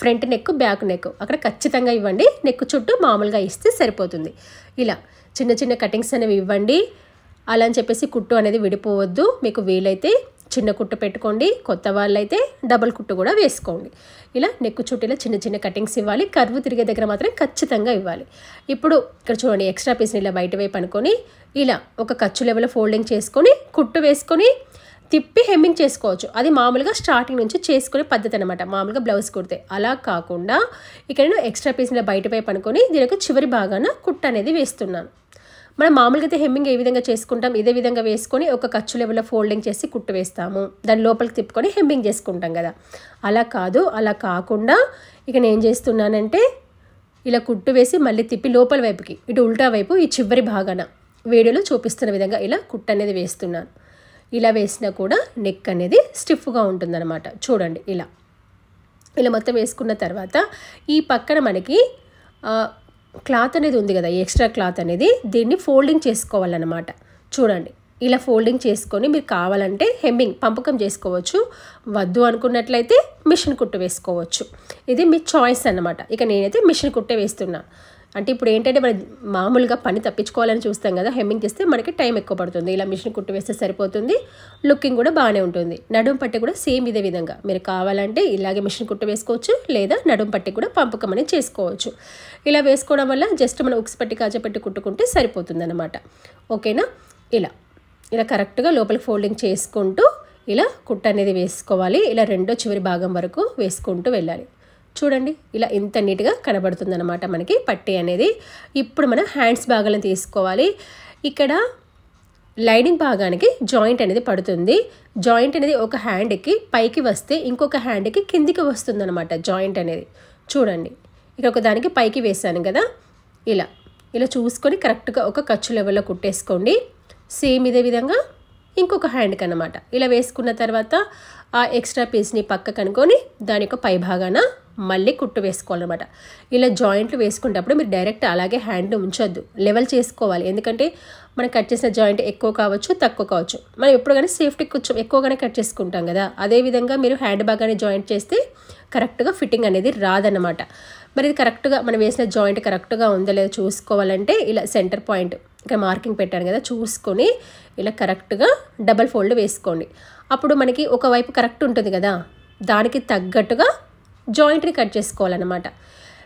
ఫ్రంట్ నెక్ బ్యాక్ నెక్ అక్కడ ఖచ్చితంగా ఇవ్వండి నెక్ చుట్టూ మామూలుగా ఇస్తే సరిపోతుంది ఇలా చిన్న చిన్న కటింగ్స్ అనేవి ఇవ్వండి అలా అని చెప్పేసి కుట్టు అనేది విడిపోవద్దు మీకు వీలైతే చిన్న కుట్టు పెట్టుకోండి కొత్త వాళ్ళైతే డబల్ కుట్టు కూడా వేసుకోండి ఇలా నెక్కు చుట్టూలో చిన్న చిన్న కటింగ్స్ ఇవ్వాలి కర్వ్ తిరిగే దగ్గర మాత్రం ఖచ్చితంగా ఇవ్వాలి ఇప్పుడు ఇక్కడ చూడండి ఎక్స్ట్రా పీస్ని ఇలా బయట వైపు అనుకొని ఇలా ఒక ఖర్చు లెవెల్ ఫోల్డింగ్ చేసుకొని కుట్టు వేసుకొని తిప్పి హెమ్మింగ్ చేసుకోవచ్చు అది మామూలుగా స్టార్టింగ్ నుంచి చేసుకునే పద్ధతి అనమాట మామూలుగా బ్లౌజ్ కుడితే అలా కాకుండా ఇక్కడ నేను ఎక్స్ట్రా పీస్ని బయటపై పనుకొని దీనికి చివరి భాగాన కుట్ట అనేది వేస్తున్నాను మనం మామూలుగా అయితే హెమ్మింగ్ ఏ విధంగా చేసుకుంటాం ఇదే విధంగా వేసుకొని ఒక ఖర్చు లెవెల్లో ఫోల్డింగ్ చేసి కుట్టు వేస్తాము దాని లోపలికి తిప్పుకొని హెమ్మింగ్ చేసుకుంటాం కదా అలా కాదు అలా కాకుండా ఇక నేను చేస్తున్నానంటే ఇలా కుట్టు వేసి మళ్ళీ తిప్పి లోపల వైపుకి ఇటు ఉల్టా వైపు ఈ చివరి భాగాన వీడియోలో చూపిస్తున్న విధంగా ఇలా కుట్టు అనేది వేస్తున్నాను ఇలా వేసినా కూడా నెక్ అనేది స్టిఫ్గా ఉంటుందన్నమాట చూడండి ఇలా ఇలా మొత్తం వేసుకున్న తర్వాత ఈ పక్కన మనకి క్లాత్ అనేది ఉంది కదా ఎక్స్ట్రా క్లాత్ అనేది దీన్ని ఫోల్డింగ్ చేసుకోవాలన్నమాట చూడండి ఇలా ఫోల్డింగ్ చేసుకొని మీరు కావాలంటే హెమ్మింగ్ పంపకం చేసుకోవచ్చు వద్దు అనుకున్నట్లయితే మిషన్ కుట్టు వేసుకోవచ్చు ఇది మీ చాయిస్ అనమాట ఇక నేనైతే మిషన్ కుట్టే వేస్తున్నాను అంటే ఇప్పుడు ఏంటంటే మనం మామూలుగా పని తప్పించుకోవాలని చూస్తాం కదా హెమ్మింగ్ చేస్తే మనకి టైం ఎక్కువ పడుతుంది ఇలా మిషన్ కుట్టు వేస్తే సరిపోతుంది లుకింగ్ కూడా బాగానే ఉంటుంది నడుం పట్టి కూడా సేమ్ ఇదే విధంగా మీరు కావాలంటే ఇలాగే మిషన్ కుట్టు వేసుకోవచ్చు లేదా నడుం పట్టి కూడా పంపకం అనేది చేసుకోవచ్చు ఇలా వేసుకోవడం వల్ల జస్ట్ మనం ఉక్స్ పట్టి కాజపెట్టి కుట్టుకుంటే సరిపోతుంది ఓకేనా ఇలా ఇలా కరెక్ట్గా లోపలికి ఫోల్డింగ్ చేసుకుంటూ ఇలా కుట్ట అనేది వేసుకోవాలి ఇలా రెండో చివరి భాగం వరకు వేసుకుంటూ వెళ్ళాలి చూడండి ఇలా ఎంత నీట్గా కనబడుతుందన్నమాట మనకి పట్టీ అనేది ఇప్పుడు మనం హ్యాండ్స్ భాగాలను తీసుకోవాలి ఇక్కడ లైనింగ్ భాగానికి జాయింట్ అనేది పడుతుంది జాయింట్ అనేది ఒక హ్యాండ్కి పైకి వస్తే ఇంకొక హ్యాండ్కి కిందికి వస్తుందన్నమాట జాయింట్ అనేది చూడండి ఇక్కడ ఒక దానికి పైకి వేసాను కదా ఇలా ఇలా చూసుకొని కరెక్ట్గా ఒక ఖర్చు లెవెల్లో కుట్టేసుకోండి సేమ్ ఇదే విధంగా ఇంకొక హ్యాండ్కి అనమాట ఇలా వేసుకున్న తర్వాత ఆ ఎక్స్ట్రా పీస్ని పక్క కనుకొని దాని యొక్క పై భాగాన మళ్ళీ కుట్టు వేసుకోవాలన్నమాట ఇలా జాయింట్లు వేసుకునేటప్పుడు మీరు డైరెక్ట్ అలాగే హ్యాండ్ ఉంచొద్దు లెవెల్ చేసుకోవాలి ఎందుకంటే మనం కట్ చేసిన జాయింట్ ఎక్కువ కావచ్చు తక్కువ కావచ్చు మనం ఎప్పుడు కానీ సేఫ్టీ కొంచెం ఎక్కువగానే కట్ చేసుకుంటాం కదా అదేవిధంగా మీరు హ్యాండ్ బ్యాగ్ అనేది జాయింట్ చేస్తే కరెక్ట్గా ఫిట్టింగ్ అనేది రాదనమాట మరి ఇది కరెక్ట్గా మనం వేసిన జాయింట్ కరెక్ట్గా ఉందో లేదో చూసుకోవాలంటే ఇలా సెంటర్ పాయింట్ ఇక్కడ మార్కింగ్ పెట్టాను కదా చూసుకొని ఇలా కరెక్ట్గా డబల్ ఫోల్డ్ వేసుకోండి అప్పుడు మనకి ఒకవైపు కరెక్ట్ ఉంటుంది కదా దానికి తగ్గట్టుగా జాయింట్ని కట్ చేసుకోవాలన్నమాట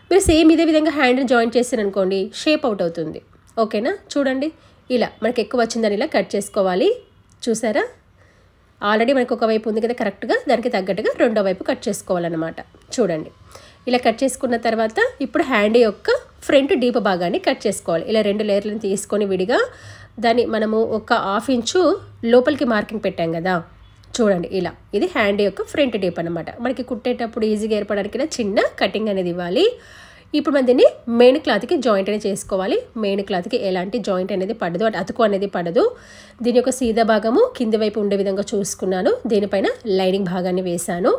మీరు సేమ్ ఇదే విధంగా హ్యాండ్ని జాయింట్ చేశారనుకోండి షేప్ అవుట్ అవుతుంది ఓకేనా చూడండి ఇలా మనకి ఎక్కువ వచ్చిందని ఇలా కట్ చేసుకోవాలి చూసారా ఆల్రెడీ మనకు ఒక వైపు ఉంది కదా కరెక్ట్గా దానికి తగ్గట్టుగా రెండో వైపు కట్ చేసుకోవాలన్నమాట చూడండి ఇలా కట్ చేసుకున్న తర్వాత ఇప్పుడు హ్యాండ్ యొక్క ఫ్రంట్ డీప్ భాగాన్ని కట్ చేసుకోవాలి ఇలా రెండు లేయర్లను తీసుకొని విడిగా దాన్ని మనము ఒక హాఫ్ ఇంచు లోపలికి మార్కింగ్ పెట్టాం కదా చూడండి ఇలా ఇది హ్యాండ్ యొక్క ఫ్రంట్ టేప్ అనమాట మనకి కుట్టేటప్పుడు ఈజీగా ఏర్పడడానికి చిన్న కటింగ్ అనేది ఇవ్వాలి ఇప్పుడు మనం దీన్ని మెయిన్ క్లాత్కి జాయింట్ అనేది చేసుకోవాలి మెయిన్ క్లాత్కి ఎలాంటి జాయింట్ అనేది పడదు అంటే అతుకు అనేది పడదు దీని యొక్క సీదా భాగము కింది వైపు ఉండే విధంగా చూసుకున్నాను దీనిపైన లైనింగ్ భాగాన్ని వేశాను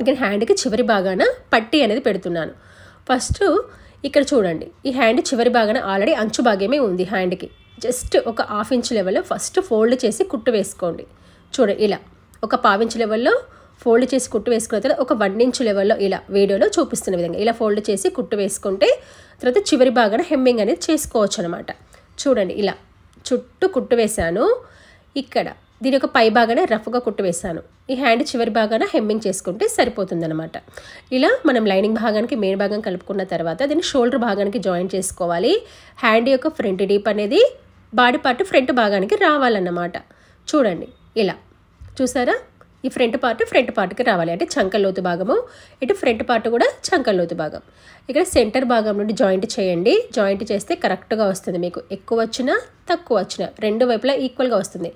ఇక్కడ హ్యాండ్కి చివరి భాగాన పట్టి అనేది పెడుతున్నాను ఫస్ట్ ఇక్కడ చూడండి ఈ హ్యాండ్ చివరి భాగాన ఆల్రెడీ అంచు భాగమే ఉంది హ్యాండ్కి జస్ట్ ఒక హాఫ్ ఇంచ్ లెవెల్లో ఫస్ట్ ఫోల్డ్ చేసి కుట్టు వేసుకోండి చూడండి ఇలా ఒక పావించు లెవెల్లో ఫోల్డ్ చేసి కుట్టు వేసుకున్న తర్వాత ఒక వన్ ఇంచ్ లెవెల్లో ఇలా వీడియోలో చూపిస్తున్న విధంగా ఇలా ఫోల్డ్ చేసి కుట్టు వేసుకుంటే తర్వాత చివరి భాగాన హెమ్మింగ్ అనేది చేసుకోవచ్చు అనమాట చూడండి ఇలా చుట్టూ కుట్టు వేశాను ఇక్కడ దీని యొక్క పై భాగానే రఫ్గా కుట్టు వేశాను ఈ హ్యాండ్ చివరి భాగాన హెమ్మింగ్ చేసుకుంటే సరిపోతుందనమాట ఇలా మనం లైనింగ్ భాగానికి మెయిన్ భాగం కలుపుకున్న తర్వాత దీన్ని షోల్డర్ భాగానికి జాయిన్ చేసుకోవాలి హ్యాండ్ యొక్క ఫ్రంట్ డీప్ అనేది బాడీ పార్ట్ ఫ్రంట్ భాగానికి రావాలన్నమాట చూడండి ఇలా చూసారా ఈ ఫ్రంట్ పార్ట్ ఫ్రంట్ పార్ట్కి రావాలి అంటే చంకల్లోతు భాగము ఇటు ఫ్రంట్ పార్ట్ కూడా చంకల్లోతు భాగం ఇక్కడ సెంటర్ భాగం నుండి జాయింట్ చేయండి జాయింట్ చేస్తే కరెక్ట్గా వస్తుంది మీకు ఎక్కువ వచ్చినా తక్కువ వచ్చినా రెండు వైపులా ఈక్వల్గా వస్తుంది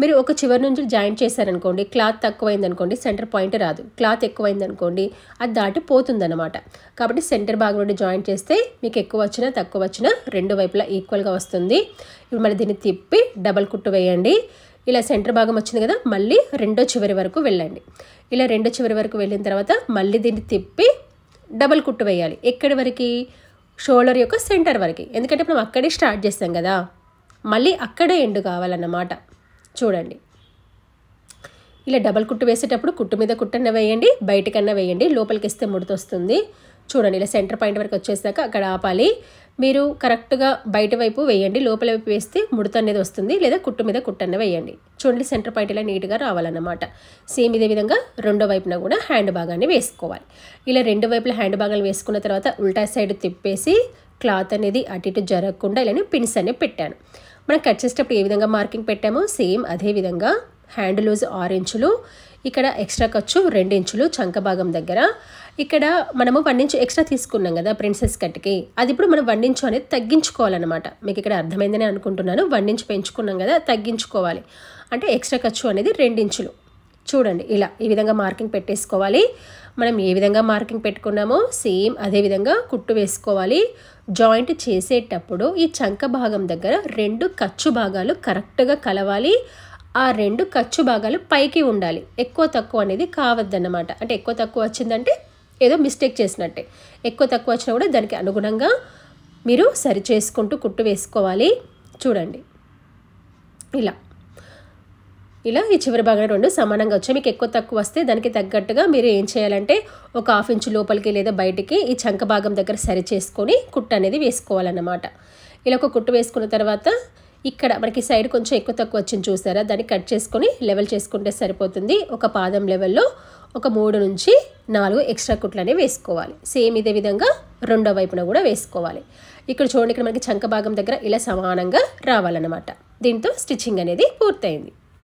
మీరు ఒక చివరి నుంచి జాయింట్ చేశారనుకోండి క్లాత్ తక్కువైంది అనుకోండి సెంటర్ పాయింట్ రాదు క్లాత్ ఎక్కువైంది అనుకోండి అది దాటిపోతుందన్నమాట కాబట్టి సెంటర్ భాగం నుండి జాయింట్ చేస్తే మీకు ఎక్కువ వచ్చినా తక్కువ వచ్చినా రెండు వైపులా ఈక్వల్గా వస్తుంది ఇప్పుడు మళ్ళీ దీన్ని తిప్పి డబల్ కుట్టు వేయండి ఇలా సెంటర్ భాగం వచ్చింది కదా మళ్ళీ రెండో చివరి వరకు వెళ్ళండి ఇలా రెండో చివరి వరకు వెళ్ళిన తర్వాత మళ్ళీ దీన్ని తిప్పి డబల్ కుట్టు వేయాలి ఎక్కడి వరకు షోల్డర్ యొక్క సెంటర్ వరకు ఎందుకంటే మనం అక్కడే స్టార్ట్ చేస్తాం కదా మళ్ళీ అక్కడే ఎండు కావాలన్నమాట చూడండి ఇలా డబల్ కుట్టు వేసేటప్పుడు కుట్టు మీద కుట్టన్న వేయండి బయటకన్నా వేయండి లోపలికి ఇస్తే ముడితొస్తుంది చూడండి ఇలా సెంటర్ పాయింట్ వరకు వచ్చేసాక అక్కడ ఆపాలి మీరు కరెక్ట్గా బయట వైపు వేయండి లోపల వైపు వేస్తే ముడత అనేది వస్తుంది లేదా కుట్టు మీద కుట్టు అనేది వేయండి చూడండి సెంటర్ పాయింట్ ఇలా నీట్గా రావాలన్నమాట సేమ్ ఇదే విధంగా రెండో వైపున కూడా హ్యాండ్ భాగాన్ని వేసుకోవాలి ఇలా రెండు వైపుల హ్యాండ్ భాగాలు వేసుకున్న తర్వాత ఉల్టా సైడ్ తిప్పేసి క్లాత్ అనేది అటు ఇటు జరగకుండా ఇలానే పిన్స్ అనేవి పెట్టాను మనం కట్ చేసేటప్పుడు ఏ విధంగా మార్కింగ్ పెట్టామో సేమ్ అదే విధంగా హ్యాండ్ లూజ్ ఆరు ఇంచులు ఇక్కడ ఎక్స్ట్రా ఖర్చు రెండు ఇంచులు చంక భాగం దగ్గర ఇక్కడ మనము వండించు ఎక్స్ట్రా తీసుకున్నాం కదా ప్రిన్సెస్ కట్కి అది ఇప్పుడు మనం వండించు అనేది తగ్గించుకోవాలన్నమాట మీకు ఇక్కడ అర్థమైందని అనుకుంటున్నాను వండించి పెంచుకున్నాం కదా తగ్గించుకోవాలి అంటే ఎక్స్ట్రా ఖర్చు అనేది రెండించులు చూడండి ఇలా ఈ విధంగా మార్కింగ్ పెట్టేసుకోవాలి మనం ఏ విధంగా మార్కింగ్ పెట్టుకున్నామో సేమ్ అదే విధంగా కుట్టు వేసుకోవాలి జాయింట్ చేసేటప్పుడు ఈ చంక భాగం దగ్గర రెండు ఖర్చు భాగాలు కరెక్ట్గా కలవాలి ఆ రెండు ఖర్చు భాగాలు పైకి ఉండాలి ఎక్కువ తక్కువ అనేది కావద్దన్నమాట అంటే ఎక్కువ తక్కువ వచ్చిందంటే ఏదో మిస్టేక్ చేసినట్టే ఎక్కువ తక్కువ వచ్చినా కూడా దానికి అనుగుణంగా మీరు సరి చేసుకుంటూ కుట్టు వేసుకోవాలి చూడండి ఇలా ఇలా ఈ చివరి భాగం రెండు సమానంగా వచ్చాయి మీకు ఎక్కువ తక్కువ వస్తే దానికి తగ్గట్టుగా మీరు ఏం చేయాలంటే ఒక హాఫ్ ఇంచ్ లోపలికి లేదా బయటికి ఈ చంక భాగం దగ్గర సరి చేసుకొని కుట్టు అనేది వేసుకోవాలన్నమాట ఇలా ఒక కుట్టు వేసుకున్న తర్వాత ఇక్కడ మనకి సైడ్ కొంచెం ఎక్కువ తక్కువ వచ్చింది చూసారా దాన్ని కట్ చేసుకొని లెవెల్ చేసుకుంటే సరిపోతుంది ఒక పాదం లెవెల్లో ఒక మూడు నుంచి నాలుగు ఎక్స్ట్రా కుట్లు అనేవి వేసుకోవాలి సేమ్ ఇదే విధంగా రెండో వైపున కూడా వేసుకోవాలి ఇక్కడ చూడండి ఇక్కడ మనకి చంక భాగం దగ్గర ఇలా సమానంగా రావాలన్నమాట దీంతో స్టిచ్చింగ్ అనేది పూర్తయింది